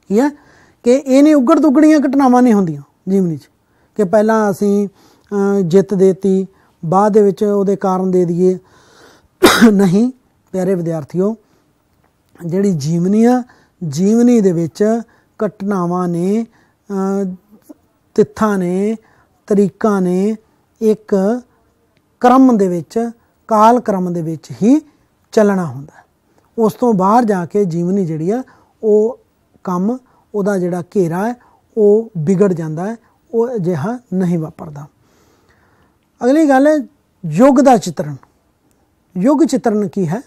ਠੀਕ ਹੈ ਕਿ ਇਹ ਨਹੀਂ ਉਗੜ ਦੁਗੜੀਆਂ ਘਟਨਾਵਾਂ ਨਹੀਂ ਹੁੰਦੀਆਂ ਜੀਵਨੀ 'ਚ ਕਿ ਪਹਿਲਾਂ ਅਸੀਂ ਜਿੱਤ ਦੇਤੀ ਬਾਅਦ ਦੇ ਵਿੱਚ ਉਹਦੇ ਕਾਰਨ ਦੇ ਦਈਏ ਨਹੀਂ ਪਿਆਰੇ ਵਿਦਿਆਰਥੀਓ ਜਿਹੜੀ ਜੀਵਨੀ ਆ ਜੀਵਨੀ ਦੇ ਵਿੱਚ ਘਟਨਾਵਾਂ ਨੇ ਤਿੱਥਾਂ ਨੇ ਤਰੀਕਾਂ ਨੇ ਇੱਕ ਕ੍ਰਮ ਦੇ ਵਿੱਚ ਕਾਲ ਕ੍ਰਮ ਦੇ ਵਿੱਚ ਹੀ ਚੱਲਣਾ ਹੁੰਦਾ ਉਸ ਤੋਂ ਬਾਹਰ ਜਾ ਕੇ ਜੀਵਨੀ ਜਿਹੜੀ ਆ ਉਹ ਕੰਮ ਉਹਦਾ ਜਿਹੜਾ ਘੇਰਾ ਹੈ ਉਹ ਵਿਗੜ ਜਾਂਦਾ ਹੈ ਉਹ ਅਜਿਹਾ ਨਹੀਂ ਵਾਪਰਦਾ ਅਗਲੀ ਗੱਲ ਹੈ ਯੁੱਗ ਦਾ ਚਿੱਤਰਣ ਯੁੱਗ ਚਿੱਤਰਣ ਕੀ ਹੈ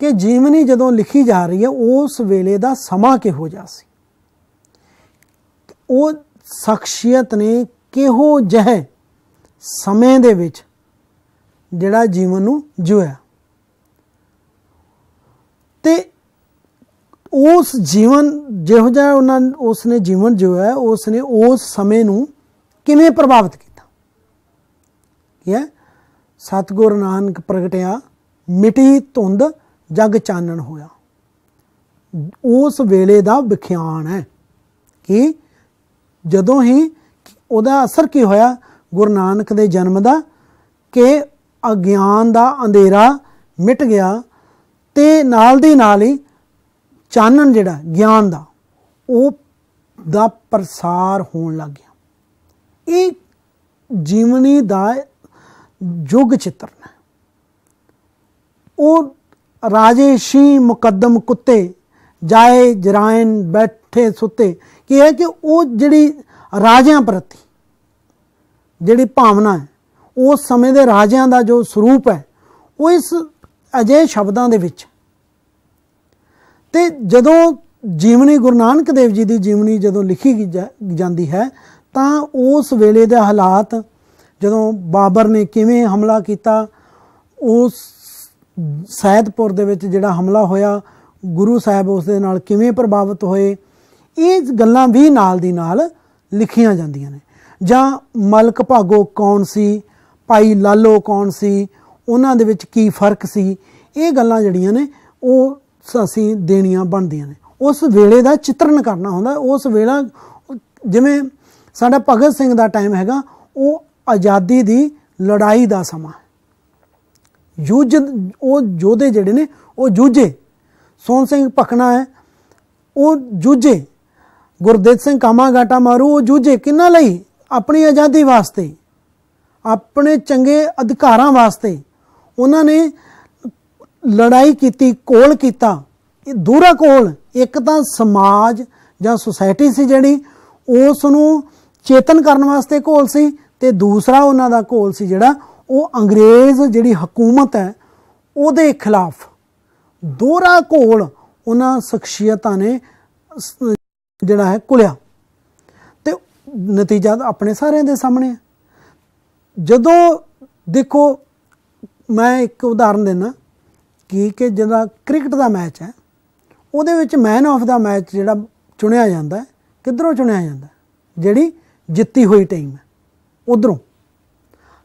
ਕਿ ਜੀਵਨੀ ਜਦੋਂ ਲਿਖੀ ਜਾ ਰਹੀ ਹੈ ਉਸ ਵੇਲੇ ਦਾ ਸਮਾਂ ਕਿਹੋ ਜਿਹਾ ਸੀ ਉਹ ਸ਼ਖਸੀਅਤ ਨੇ ਕਿਹੋ ਜਹ ਸਮੇਂ ਦੇ ਵਿੱਚ ਜਿਹੜਾ ਜੀਵਨ ਨੂੰ ਜੁਆ ਤੇ ਉਸ ਜੀਵਨ ਜਿਹੋ ਜਿਹਾ ਉਹਨਾਂ ਉਸ ਨੇ ਜੀਵਨ ਹੈ ਉਸ ਨੇ ਉਸ ਸਮੇਂ ਨੂੰ ਕਿਵੇਂ ਪ੍ਰਭਾਵਿਤ ਕੀਤਾ ਕੀ ਹੈ ਸਤਗੁਰ ਨਾਨਕ ਪ੍ਰਗਟਿਆ ਮਿੱਟੀ ਧੁੰਦ ਜਗ ਚਾਨਣ ਹੋਇਆ ਉਸ ਵੇਲੇ ਦਾ ਵਿਖਿਆਨ ਹੈ ਕਿ ਜਦੋਂ ਹੀ ਉਹਦਾ ਅਸਰ ਕੀ ਹੋਇਆ ਗੁਰੂ ਨਾਨਕ ਦੇ ਜਨਮ ਦਾ ਕਿ ਅਗਿਆਨ ਦਾ ਅੰਧੇਰਾ ਮਿਟ ਗਿਆ ਤੇ ਨਾਲ ਦੀ ਨਾਲ ਹੀ ਚਾਨਣ ਜਿਹੜਾ ਗਿਆਨ ਦਾ ਉਹ ਦਾ ਪ੍ਰਸਾਰ ਹੋਣ ਲੱਗ ਗਿਆ ਇਹ ਜੀਵਨੀ ਦਾ ਯੁਗ ਚਿੱਤਰਨ ਹੈ ਉਹ ਰਾਜੇ ਸ਼ੀ ਮੁਕੱਦਮ ਕੁੱਤੇ ਜਾਏ ਜਰਾਇਨ ਬੈਠੇ ਸੁੱਤੇ ਕੀ ਹੈ ਕਿ ਉਹ ਜਿਹੜੀ ਰਾਜਿਆਂ ਪ੍ਰਤੀ ਜਿਹੜੀ ਭਾਵਨਾ ਹੈ ਉਸ ਸਮੇਂ ਦੇ ਰਾਜਿਆਂ ਦਾ ਜੋ ਸਰੂਪ ਹੈ ਉਹ ਇਸ ਅਜੇ ਸ਼ਬਦਾਂ ਦੇ ਵਿੱਚ ਤੇ ਜਦੋਂ ਜੀਵਨੀ ਗੁਰੂ ਨਾਨਕ ਦੇਵ ਜੀ ਦੀ ਜੀਵਨੀ ਜਦੋਂ ਲਿਖੀ ਜਾਂਦੀ ਹੈ ਤਾਂ ਉਸ ਵੇਲੇ ਦੇ ਹਾਲਾਤ ਜਦੋਂ ਬਾਬਰ ਨੇ ਕਿਵੇਂ ਹਮਲਾ ਕੀਤਾ ਉਸ ਸੈਦਪੁਰ ਦੇ ਵਿੱਚ ਜਿਹੜਾ ਹਮਲਾ ਹੋਇਆ ਗੁਰੂ ਸਾਹਿਬ ਉਸ ਦੇ ਨਾਲ ਕਿਵੇਂ ਪ੍ਰਭਾਵਿਤ ਹੋਏ ਇਹ ਗੱਲਾਂ ਵੀ ਨਾਲ ਦੀ ਨਾਲ ਲਿਖੀਆਂ ਜਾਂਦੀਆਂ ਨੇ ਜਾਂ ਮਲਕ ਭਾਗੋ ਕੌਣ ਸੀ ਭਾਈ ਲਾਲੋ ਕੌਣ ਸੀ ਉਹਨਾਂ ਦੇ ਵਿੱਚ ਕੀ ਫਰਕ ਸੀ ਇਹ ਗੱਲਾਂ ਜਿਹੜੀਆਂ ਨੇ ਉਹ ਅਸੀਂ ਦੇਣੀਆਂ ਬਣਦੀਆਂ ਨੇ ਉਸ ਵੇਲੇ ਦਾ ਚਿੱਤਰਨ ਕਰਨਾ ਹੁੰਦਾ ਉਸ ਵੇਲਾ ਜਿਵੇਂ ਸਾਡਾ ਭਗਤ ਸਿੰਘ ਦਾ ਟਾਈਮ ਹੈਗਾ ਉਹ ਆਜ਼ਾਦੀ ਦੀ ਲੜਾਈ ਦਾ ਸਮਾਂ ਯੁੱਧ ਉਹ ਜੋਧੇ ਜਿਹੜੇ ਨੇ ਉਹ ਜੂਝੇ ਸੋਨ ਸਿੰਘ ਭਖਣਾ ਹੈ ਉਹ ਜੂਝੇ ਗੁਰਦੇਵ ਸਿੰਘ ਕਾਮਾਗਾਟਾ ਮਾਰੂ ਉਹ ਜੂਝੇ ਕਿੰਨਾ ਲਈ ਆਪਣੀ ਆਜ਼ਾਦੀ ਵਾਸਤੇ ਆਪਣੇ ਚੰਗੇ ਅਧਿਕਾਰਾਂ ਵਾਸਤੇ ਉਹਨਾਂ ਨੇ ਲੜਾਈ ਕੀਤੀ ਕੋਲ ਕੀਤਾ ਇਹ ਦੂਰਾ ਕੋਲ ਇੱਕ ਤਾਂ ਸਮਾਜ ਜਾਂ ਸੁਸਾਇਟੀ ਸੀ ਜਿਹੜੀ ਉਸ ਨੂੰ ਚੇਤਨ ਕਰਨ ਵਾਸਤੇ ਕੋਲ ਸੀ ਤੇ ਦੂਸਰਾ ਉਹਨਾਂ ਦਾ ਕੋਲ ਸੀ ਜਿਹੜਾ ਉਹ ਅੰਗਰੇਜ਼ ਜਿਹੜੀ ਹਕੂਮਤ ਹੈ ਉਹਦੇ ਖਿਲਾਫ ਦੋਰਾ ਕੋਲ ਉਹਨਾਂ ਸ਼ਖਸੀਅਤਾਂ ਨੇ ਜਿਹੜਾ ਹੈ ਕੁਲਿਆ ਤੇ ਨਤੀਜਾ ਆਪਣੇ ਸਾਰਿਆਂ ਦੇ ਸਾਹਮਣੇ ਜਦੋਂ ਦੇਖੋ ਮੈਂ ਇੱਕ ਉਦਾਹਰਨ ਦੇਣਾ ਕੀ ਕਿ ਜਿਹੜਾ ਕ੍ਰਿਕਟ ਦਾ ਮੈਚ ਹੈ ਉਹਦੇ ਵਿੱਚ ਮੈਨ ਆਫ ਦਾ ਮੈਚ ਜਿਹੜਾ ਚੁਣਿਆ ਜਾਂਦਾ ਹੈ ਕਿੱਧਰੋਂ ਚੁਣਿਆ ਜਾਂਦਾ ਜਿਹੜੀ ਜਿੱਤੀ ਹੋਈ ਟੀਮ ਹੈ ਉਧਰੋਂ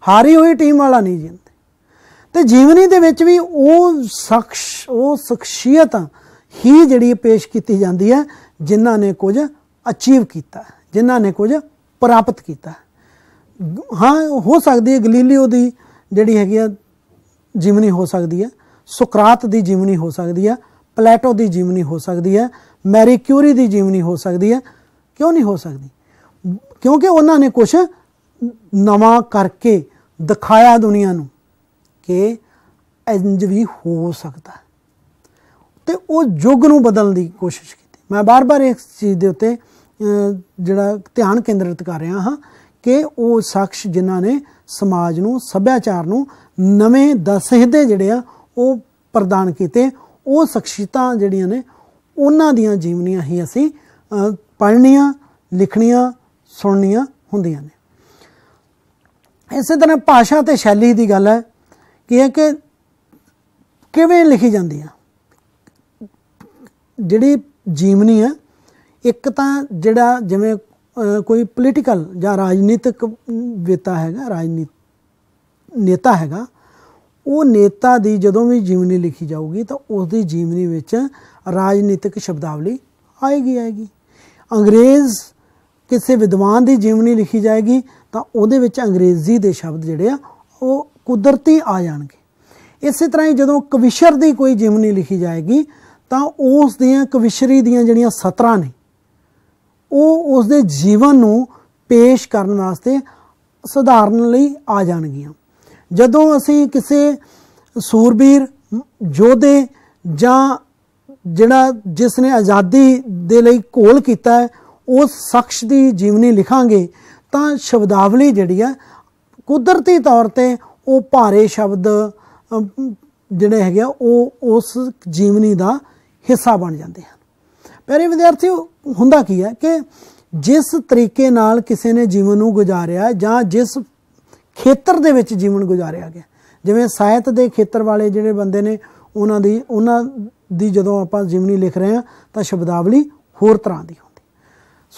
ਹਾਰੀ ਹੋਈ ਟੀਮ ਵਾਲਾ ਨਹੀਂ ਜਿੰਦੇ ਤੇ ਜੀਵਨੀ ਦੇ ਵਿੱਚ ਵੀ ਉਹ ਸ਼ਖਸ ਉਹ ਸ਼ਖਸੀਅਤ ਹੀ ਜਿਹੜੀ ਪੇਸ਼ ਕੀਤੀ ਜਾਂਦੀ ਹੈ ਜਿਨ੍ਹਾਂ ਨੇ ਕੁਝ ਅਚੀਵ ਕੀਤਾ ਜਿਨ੍ਹਾਂ ਨੇ ਕੁਝ ਪ੍ਰਾਪਤ ਕੀਤਾ ਹਾਂ ਹੋ ਸਕਦੀ ਹੈ ਗਲੀਲੀਓ ਦੀ ਜਿਹੜੀ ਹੈਗੀ ਆ ਜੀਵਨੀ ਹੋ ਸਕਦੀ ਹੈ ਸੁਕਰਾਤ ਦੀ ਜੀਵਨੀ ਹੋ ਸਕਦੀ ਹੈ ਪਲੇਟੋ ਦੀ ਜੀਵਨੀ ਹੋ ਸਕਦੀ ਹੈ ਮੈਰੀ ਕਿਊਰੀ ਦੀ ਜੀਵਨੀ ਹੋ ਸਕਦੀ ਹੈ ਕਿਉਂ ਨਹੀਂ ਹੋ ਸਕਦੀ ਕਿਉਂਕਿ ਉਹਨਾਂ ਨੇ ਕੁਝ ਨਵਾਂ ਕਰਕੇ ਦਿਖਾਇਆ ਦੁਨੀਆ ਨੂੰ ਕਿ ਇੰਜ ਵੀ ਹੋ ਸਕਦਾ ਤੇ ਉਹ ਯੁੱਗ ਨੂੰ ਬਦਲਣ ਦੀ ਕੋਸ਼ਿਸ਼ ਕੀਤੀ ਮੈਂ ਬਾਰ-ਬਾਰ ਇਸ ਚੀਜ਼ ਦੇ ਉੱਤੇ ਜਿਹੜਾ ਧਿਆਨ ਕੇਂਦਰਿਤ ਕਰ ਰਿਹਾ ਹਾਂ ਕਿ ਉਹ ਸ਼ਖਸ ਜਿਨ੍ਹਾਂ ਨੇ ਸਮਾਜ ਨੂੰ ਸੱਭਿਆਚਾਰ ਨੂੰ ਨਵੇਂ ਦਸਹਿਦੇ ਜਿਹੜੇ ਆ ਉਹ ਪ੍ਰਦਾਨ ਕੀਤੇ ਉਹ ਸ਼ਖਸੀਅਤਾਂ ਜਿਹੜੀਆਂ ਨੇ ਉਹਨਾਂ ਦੀਆਂ ਜੀਵਨੀਆਂ ਹੀ ਅਸੀਂ ਪੜ੍ਹਨੀਆਂ ਲਿਖਣੀਆਂ ਸੁਣਨੀਆਂ ਹੁੰਦੀਆਂ ਨੇ ਇਸੇ ਤਰ੍ਹਾਂ ਭਾਸ਼ਾ ਤੇ ਸ਼ੈਲੀ ਦੀ ਗੱਲ ਹੈ ਕਿ ਇਹ ਕਿ ਕਿਵੇਂ ਲਿਖੀ ਜਾਂਦੀ ਆ ਜਿਹੜੀ ਜੀਵਨੀ ਹੈ ਇੱਕ ਤਾਂ ਜਿਹੜਾ ਜਿਵੇਂ ਕੋਈ ਪੋਲੀਟੀਕਲ ਜਾਂ ਰਾਜਨੀਤਿਕ ਵਿਤਾ ਹੈਗਾ ਰਾਜਨੀਤਿਕ ਨੇਤਾ ਹੈਗਾ ਉਹ ਨੇਤਾ ਦੀ ਜਦੋਂ ਵੀ ਜੀਵਨੀ ਲਿਖੀ ਜਾਊਗੀ ਤਾਂ ਉਸ ਦੀ ਜੀਵਨੀ ਵਿੱਚ ਰਾਜਨੀਤਿਕ ਸ਼ਬਦਾਵਲੀ ਆਏਗੀ ਆਏਗੀ ਅੰਗਰੇਜ਼ ਕਿਸੇ ਵਿਦਵਾਨ ਦੀ ਜੀਵਨੀ ਲਿਖੀ ਜਾਏਗੀ ਤਾਂ ਉਹਦੇ ਵਿੱਚ ਅੰਗਰੇਜ਼ੀ ਦੇ ਸ਼ਬਦ ਜਿਹੜੇ ਆ ਉਹ ਕੁਦਰਤੀ ਆ ਜਾਣਗੇ ਇਸੇ ਤਰ੍ਹਾਂ ਹੀ ਜਦੋਂ ਕਵਿਸ਼ਰ ਦੀ ਕੋਈ ਜੀਵਨੀ ਲਿਖੀ ਜਾਏਗੀ ਤਾਂ ਉਸ ਦੀਆਂ ਕਵਿਸ਼ਰੀ ਦੀਆਂ ਜਿਹੜੀਆਂ ਸਤਰਾਂ ਨੇ ਉਹ ਉਸ ਦੇ ਜੀਵਨ ਨੂੰ ਪੇਸ਼ ਕਰਨ ਵਾਸਤੇ ਸੁਧਾਰਨ ਲਈ ਆ ਜਾਣਗੀਆਂ ਜਦੋਂ ਅਸੀਂ ਕਿਸੇ ਸੂਰਬੀਰ ਯੋਧੇ ਜਾਂ ਜਿਹੜਾ ਜਿਸ ਨੇ ਆਜ਼ਾਦੀ ਦੇ ਲਈ ਕੋਲ ਕੀਤਾ ਉਸ ਸ਼ਖਸ ਦੀ ਜੀਵਨੀ ਲਿਖਾਂਗੇ ਤਾਂ ਸ਼ਬਦਾਵਲੀ ਜਿਹੜੀ ਆ ਕੁਦਰਤੀ ਤੌਰ ਤੇ ਉਹ ਭਾਰੇ ਸ਼ਬਦ ਜਿਹੜੇ ਹੈਗੇ ਆ ਉਹ ਉਸ ਜੀਵਨੀ ਦਾ ਹਿੱਸਾ ਬਣ ਜਾਂਦੇ ਹਨ ਪਿਆਰੇ ਵਿਦਿਆਰਥੀਓ ਹੁੰਦਾ ਕੀ ਹੈ ਕਿ ਜਿਸ ਤਰੀਕੇ ਨਾਲ ਕਿਸੇ ਨੇ ਜੀਵਨ ਨੂੰ ਗੁਜ਼ਾਰਿਆ ਜਾਂ ਜਿਸ ਖੇਤਰ ਦੇ ਵਿੱਚ ਜੀਵਨ ਗੁਜ਼ਾਰਿਆ ਗਿਆ ਜਿਵੇਂ ਸਾਇਤ ਦੇ ਖੇਤਰ ਵਾਲੇ ਜਿਹੜੇ ਬੰਦੇ ਨੇ ਉਹਨਾਂ ਦੀ ਉਹਨਾਂ ਦੀ ਜਦੋਂ ਆਪਾਂ ਜੀਵਨੀ ਲਿਖ ਰਹੇ ਹਾਂ ਤਾਂ ਸ਼ਬਦਾਵਲੀ ਹੋਰ ਤਰ੍ਹਾਂ ਦੀ ਹੁੰਦੀ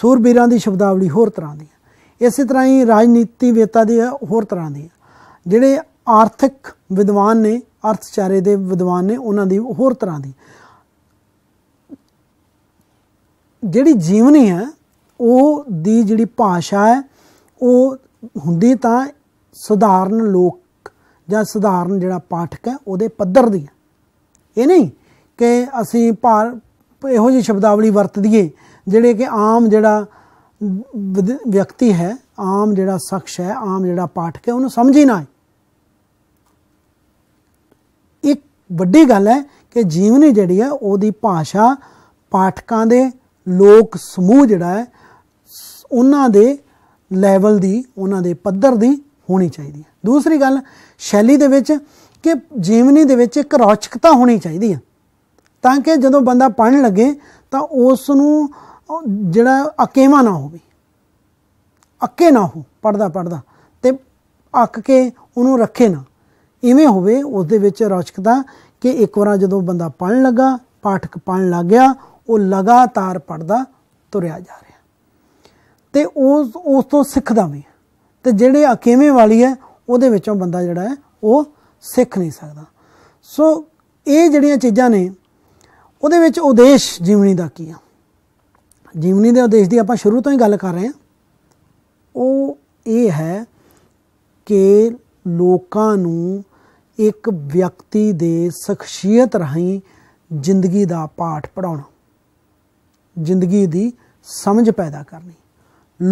ਸੂਰਬੀਰਾਂ ਦੀ ਸ਼ਬਦਾਵਲੀ ਹੋਰ ਤਰ੍ਹਾਂ ਦੀ ਇਸੇ ਤਰ੍ਹਾਂ ਹੀ ਰਾਜਨੀਤੀ ਵੇਤਾ ਦੀ ਹੋਰ ਤਰ੍ਹਾਂ ਦੀ ਜਿਹੜੇ ਆਰਥਿਕ ਵਿਦਵਾਨ ਨੇ ਅਰਥਚਾਰੇ ਦੇ ਵਿਦਵਾਨ ਨੇ ਉਹਨਾਂ ਦੀ ਹੋਰ ਤਰ੍ਹਾਂ ਦੀ ਜਿਹੜੀ ਜੀਵਨੀ ਹੈ ਉਹ ਦੀ ਜਿਹੜੀ ਭਾਸ਼ਾ ਹੈ ਉਹ ਹੁੰਦੀ ਤਾਂ ਸਧਾਰਨ ਲੋਕ ਜਾਂ ਸਧਾਰਨ ਜਿਹੜਾ ਪਾਠਕ ਹੈ ਉਹਦੇ ਪੱਧਰ ਹੈ ਇਹ ਨਹੀਂ ਕਿ ਅਸੀਂ ਭਾਰ ਇਹੋ ਜਿਹੀ ਸ਼ਬਦਾਵਲੀ ਵਰਤ ਦਈਏ ਜਿਹੜੇ ਕਿ ਆਮ ਜਿਹੜਾ ਵਿਅਕਤੀ ਹੈ ਆਮ ਜਿਹੜਾ ਸ਼ਖਸ ਹੈ ਆਮ ਜਿਹੜਾ ਪਾਠਕ ਹੈ ਉਹਨੂੰ ਸਮਝ ਹੀ ਨਾ ਆਏ ਇੱਕ ਵੱਡੀ ਗੱਲ ਹੈ ਕਿ ਜੀਵਨੀ ਜਿਹੜੀ ਹੈ ਉਹਦੀ ਭਾਸ਼ਾ ਪਾਠਕਾਂ ਦੇ ਲੋਕ ਸਮੂਹ ਜਿਹੜਾ ਹੈ ਉਹਨਾਂ ਦੇ ਲੈਵਲ ਦੀ ਉਹਨਾਂ ਦੇ ਪੱਧਰ ਦੀ ਹੋਣੀ ਚਾਹੀਦੀ ਹੈ ਦੂਸਰੀ ਗੱਲ ਸ਼ੈਲੀ ਦੇ ਵਿੱਚ ਕਿ ਜੀਵਨੀ ਦੇ ਵਿੱਚ ਇੱਕ ਰੌਚਕਤਾ ਹੋਣੀ ਚਾਹੀਦੀ ਹੈ ਤਾਂ ਕਿ ਜਦੋਂ ਬੰਦਾ ਪੜਨ ਲੱਗੇ ਤਾਂ ਉਸ ਨੂੰ ਜਿਹੜਾ ਅਕੇਵਾ ਨਾ ਹੋਵੇ ਅੱਕੇ ਨਾ ਹੋ ਪੜਦਾ ਪੜਦਾ ਤੇ ਅੱਕ ਕੇ ਉਹਨੂੰ ਰੱਖੇ ਨਾ ਇਵੇਂ ਹੋਵੇ ਉਸ ਦੇ ਵਿੱਚ ਰੌਚਕਤਾ ਕਿ ਇੱਕ ਵਾਰ ਜਦੋਂ ਬੰਦਾ ਪੜਨ ਲੱਗਾ ਪਾਠਕ ਪੜਨ ਲੱਗ ਗਿਆ ਉਹ ਲਗਾਤਾਰ ਪੜਦਾ ਤੁਰਿਆ ਜਾ ਰਿਹਾ ਤੇ ਉਸ ਉਸ ਤੋਂ ਸਿੱਖਦਾ ਵੀ ਤੇ ਜਿਹੜੇ ਅਕੇਵੇਂ ਵਾਲੀ ਹੈ ਉਹਦੇ ਵਿੱਚੋਂ ਬੰਦਾ ਜਿਹੜਾ ਹੈ ਉਹ ਸਿੱਖ ਨਹੀਂ ਸਕਦਾ ਸੋ ਇਹ ਜਿਹੜੀਆਂ ਚੀਜ਼ਾਂ ਨੇ ਉਹਦੇ ਵਿੱਚ ਉਦੇਸ਼ ਜੀਵਨੀ ਦਾ ਕੀ ਆ ਜੀਵਨੀ ਦੇ ਉਦੇਸ਼ ਦੀ ਆਪਾਂ ਸ਼ੁਰੂ ਤੋਂ ਹੀ ਗੱਲ ਕਰ ਰਹੇ ਹਾਂ ਉਹ ਇਹ ਹੈ ਕਿ ਲੋਕਾਂ ਨੂੰ ਇੱਕ ਵਿਅਕਤੀ ਦੇ ਸ਼ਖਸੀਅਤ ਰਾਹੀਂ ਜ਼ਿੰਦਗੀ ਦਾ ਪਾਠ ਪੜਾਉਣਾ ਜ਼ਿੰਦਗੀ ਦੀ ਸਮਝ ਪੈਦਾ ਕਰਨੀ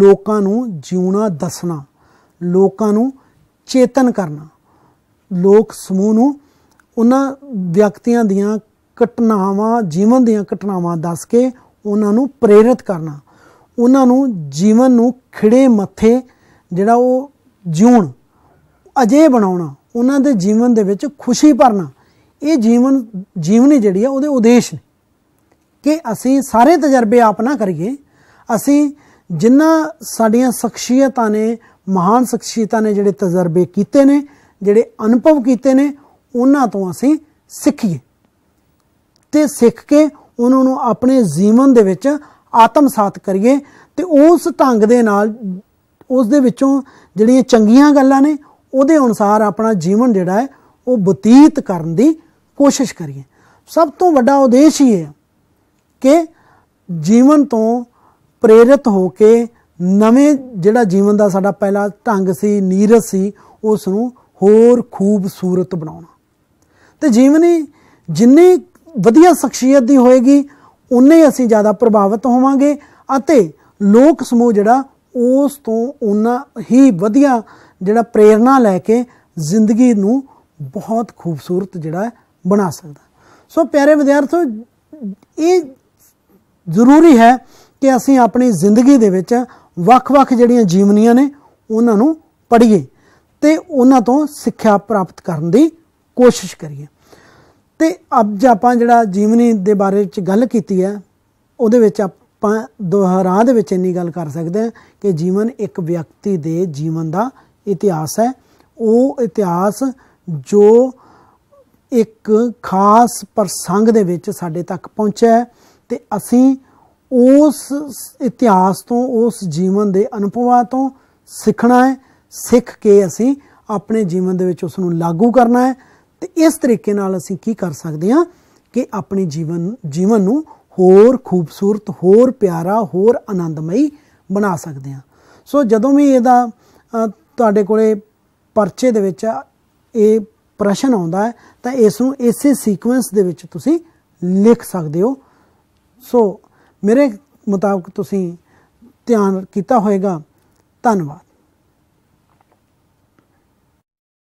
ਲੋਕਾਂ ਨੂੰ ਜਿਉਣਾ ਦੱਸਣਾ ਲੋਕਾਂ ਨੂੰ ਚੇਤਨ ਕਰਨਾ ਲੋਕ ਸਮੂਹ ਨੂੰ ਉਹਨਾਂ ਵਿਅਕਤੀਆਂ ਦੀਆਂ ਘਟਨਾਵਾਂ ਜੀਵਨ ਦੀਆਂ ਘਟਨਾਵਾਂ ਦੱਸ ਕੇ ਉਹਨਾਂ ਨੂੰ ਪ੍ਰੇਰਿਤ ਕਰਨਾ ਉਹਨਾਂ ਨੂੰ ਜੀਵਨ ਨੂੰ ਖਿੜੇ ਮੱਥੇ ਜਿਹੜਾ ਉਹ ਜਿਉਣ ਅਜੇ ਬਣਾਉਣਾ ਉਹਨਾਂ ਦੇ ਜੀਵਨ ਦੇ ਵਿੱਚ ਖੁਸ਼ੀ ਭਰਨਾ ਇਹ ਜੀਵਨ ਜੀਵਨੀ ਜਿਹੜੀ ਆ ਉਹਦੇ ਉਦੇਸ਼ ਨੇ ਕਿ ਅਸੀਂ ਸਾਰੇ ਤਜਰਬੇ ਆਪਣਾ ਕਰੀਏ ਅਸੀਂ ਜਿੰਨਾ ਸਾਡੀਆਂ ਸ਼ਖਸੀਅਤਾਂ ਨੇ ਮਹਾਨ ਸ਼ਖਸੀਅਤਾਂ ਨੇ ਜਿਹੜੇ ਤਜਰਬੇ ਕੀਤੇ ਨੇ ਜਿਹੜੇ ਅਨੁਭਵ ਕੀਤੇ ਨੇ ਉਹਨਾਂ ਤੋਂ ਅਸੀਂ ਸਿੱਖੀਏ ਤੇ ਸਿੱਖ ਕੇ ਉਹਨਾਂ ਨੂੰ ਆਪਣੇ ਜੀਵਨ ਦੇ ਵਿੱਚ ਆਤਮ ਸਾਥ ਕਰੀਏ ਤੇ ਉਸ ਢੰਗ ਦੇ ਨਾਲ ਉਸ ਦੇ ਵਿੱਚੋਂ ਜਿਹੜੀਆਂ ਚੰਗੀਆਂ ਗੱਲਾਂ ਨੇ ਉਹਦੇ ਅਨੁਸਾਰ ਆਪਣਾ ਜੀਵਨ ਜਿਹੜਾ ਹੈ ਉਹ ਬਤੀਤ ਕਰਨ ਦੀ ਕੋਸ਼ਿਸ਼ ਕਰੀਏ ਸਭ ਤੋਂ ਵੱਡਾ ਉਦੇਸ਼ ਹੀ ਹੈ ਕਿ ਜੀਵਨ ਤੋਂ ਪ੍ਰੇਰਿਤ ਹੋ ਕੇ ਨਵੇਂ ਜਿਹੜਾ ਜੀਵਨ ਦਾ ਸਾਡਾ ਪਹਿਲਾ ਢੰਗ ਸੀ ਨੀਰਸ ਸੀ ਉਸ ਨੂੰ ਹੋਰ ਖੂਬਸੂਰਤ ਬਣਾਉਣਾ ਤੇ ਜੀਵਨੀ ਜਿੰਨੀ ਵਧੀਆ ਸ਼ਖਸੀਅਤ ਦੀ ਹੋਏਗੀ ਉਨੇ ਅਸੀਂ ਜ਼ਿਆਦਾ ਪ੍ਰਭਾਵਿਤ ਹੋਵਾਂਗੇ ਅਤੇ ਲੋਕ ਸਮੂਹ ਜਿਹੜਾ ਉਸ ਤੋਂ ਉਹਨਾਂ ਹੀ ਵਧੀਆ ਜਿਹੜਾ ਪ੍ਰੇਰਣਾ ਲੈ ਕੇ ਜ਼ਿੰਦਗੀ ਨੂੰ ਬਹੁਤ ਖੂਬਸੂਰਤ ਜਿਹੜਾ ਬਣਾ ਸਕਦਾ ਸੋ ਪਿਆਰੇ ਵਿਦਿਆਰਥੀਓ ਇਹ ਜ਼ਰੂਰੀ ਹੈ ਕਿ ਅਸੀਂ ਆਪਣੀ ਜ਼ਿੰਦਗੀ ਦੇ ਵਿੱਚ ਵੱਖ-ਵੱਖ ਜਿਹੜੀਆਂ ਜੀਵਨੀਆਂ ਨੇ ਉਹਨਾਂ ਨੂੰ ਪੜ੍ਹੀਏ ਤੇ ਉਹਨਾਂ ਤੋਂ ਸਿੱਖਿਆ ਪ੍ਰਾਪਤ ਕਰਨ ਦੀ ਕੋਸ਼ਿਸ਼ ਕਰੀਏ ਤੇ ਅੱਜ ਆਪਾਂ ਜਿਹੜਾ ਜੀਵਨੀ ਦੇ ਬਾਰੇ ਵਿੱਚ ਗੱਲ ਕੀਤੀ ਹੈ ਉਹਦੇ ਵਿੱਚ ਆਪਾਂ ਦੁਹਰਾ ਦੇ ਵਿੱਚ ਇੰਨੀ ਗੱਲ ਕਰ ਸਕਦੇ ਹਾਂ ਕਿ ਜੀਵਨ ਇੱਕ ਵਿਅਕਤੀ ਦੇ ਜੀਵਨ ਦਾ ਇਤਿਹਾਸ ਹੈ ਉਹ ਇਤਿਹਾਸ ਜੋ ਇੱਕ ਖਾਸ ਪ੍ਰਸੰਗ ਦੇ ਵਿੱਚ ਸਾਡੇ ਤੱਕ ਪਹੁੰਚਿਆ ਤੇ ਅਸੀਂ ਉਸ ਇਤਿਹਾਸ ਤੋਂ ਉਸ ਜੀਵਨ ਦੇ ਅਨੁਭਵਾਂ ਤੋਂ ਸਿੱਖਣਾ ਹੈ ਸਿੱਖ ਕੇ ਅਸੀਂ ਆਪਣੇ ਜੀਵਨ ਦੇ ਵਿੱਚ ਉਸ ਨੂੰ ਲਾਗੂ ਕਰਨਾ ਹੈ ਤੇ ਇਸ ਤਰੀਕੇ ਨਾਲ ਅਸੀਂ ਕੀ ਕਰ ਸਕਦੇ ਹਾਂ ਕਿ ਆਪਣੀ ਜੀਵਨ ਜੀਵਨ ਨੂੰ ਹੋਰ ਖੂਬਸੂਰਤ ਹੋਰ ਪਿਆਰਾ ਹੋਰ ਆਨੰਦਮਈ ਬਣਾ ਸਕਦੇ ਹਾਂ ਸੋ ਜਦੋਂ ਵੀ ਇਹਦਾ ਤੁਹਾਡੇ ਕੋਲੇ ਪਰਚੇ ਦੇ ਵਿੱਚ ਇਹ ਪ੍ਰਸ਼ਨ ਆਉਂਦਾ ਹੈ ਤਾਂ ਇਸ ਨੂੰ ਇਸੇ ਸੀਕੁਐਂਸ ਦੇ ਵਿੱਚ ਤੁਸੀਂ ਲਿਖ ਸਕਦੇ ਹੋ ਸੋ ਮੇਰੇ ਮੁਤਾਬਕ ਤੁਸੀਂ ਧਿਆਨ ਕੀਤਾ ਹੋਵੇਗਾ ਧੰਨਵਾਦ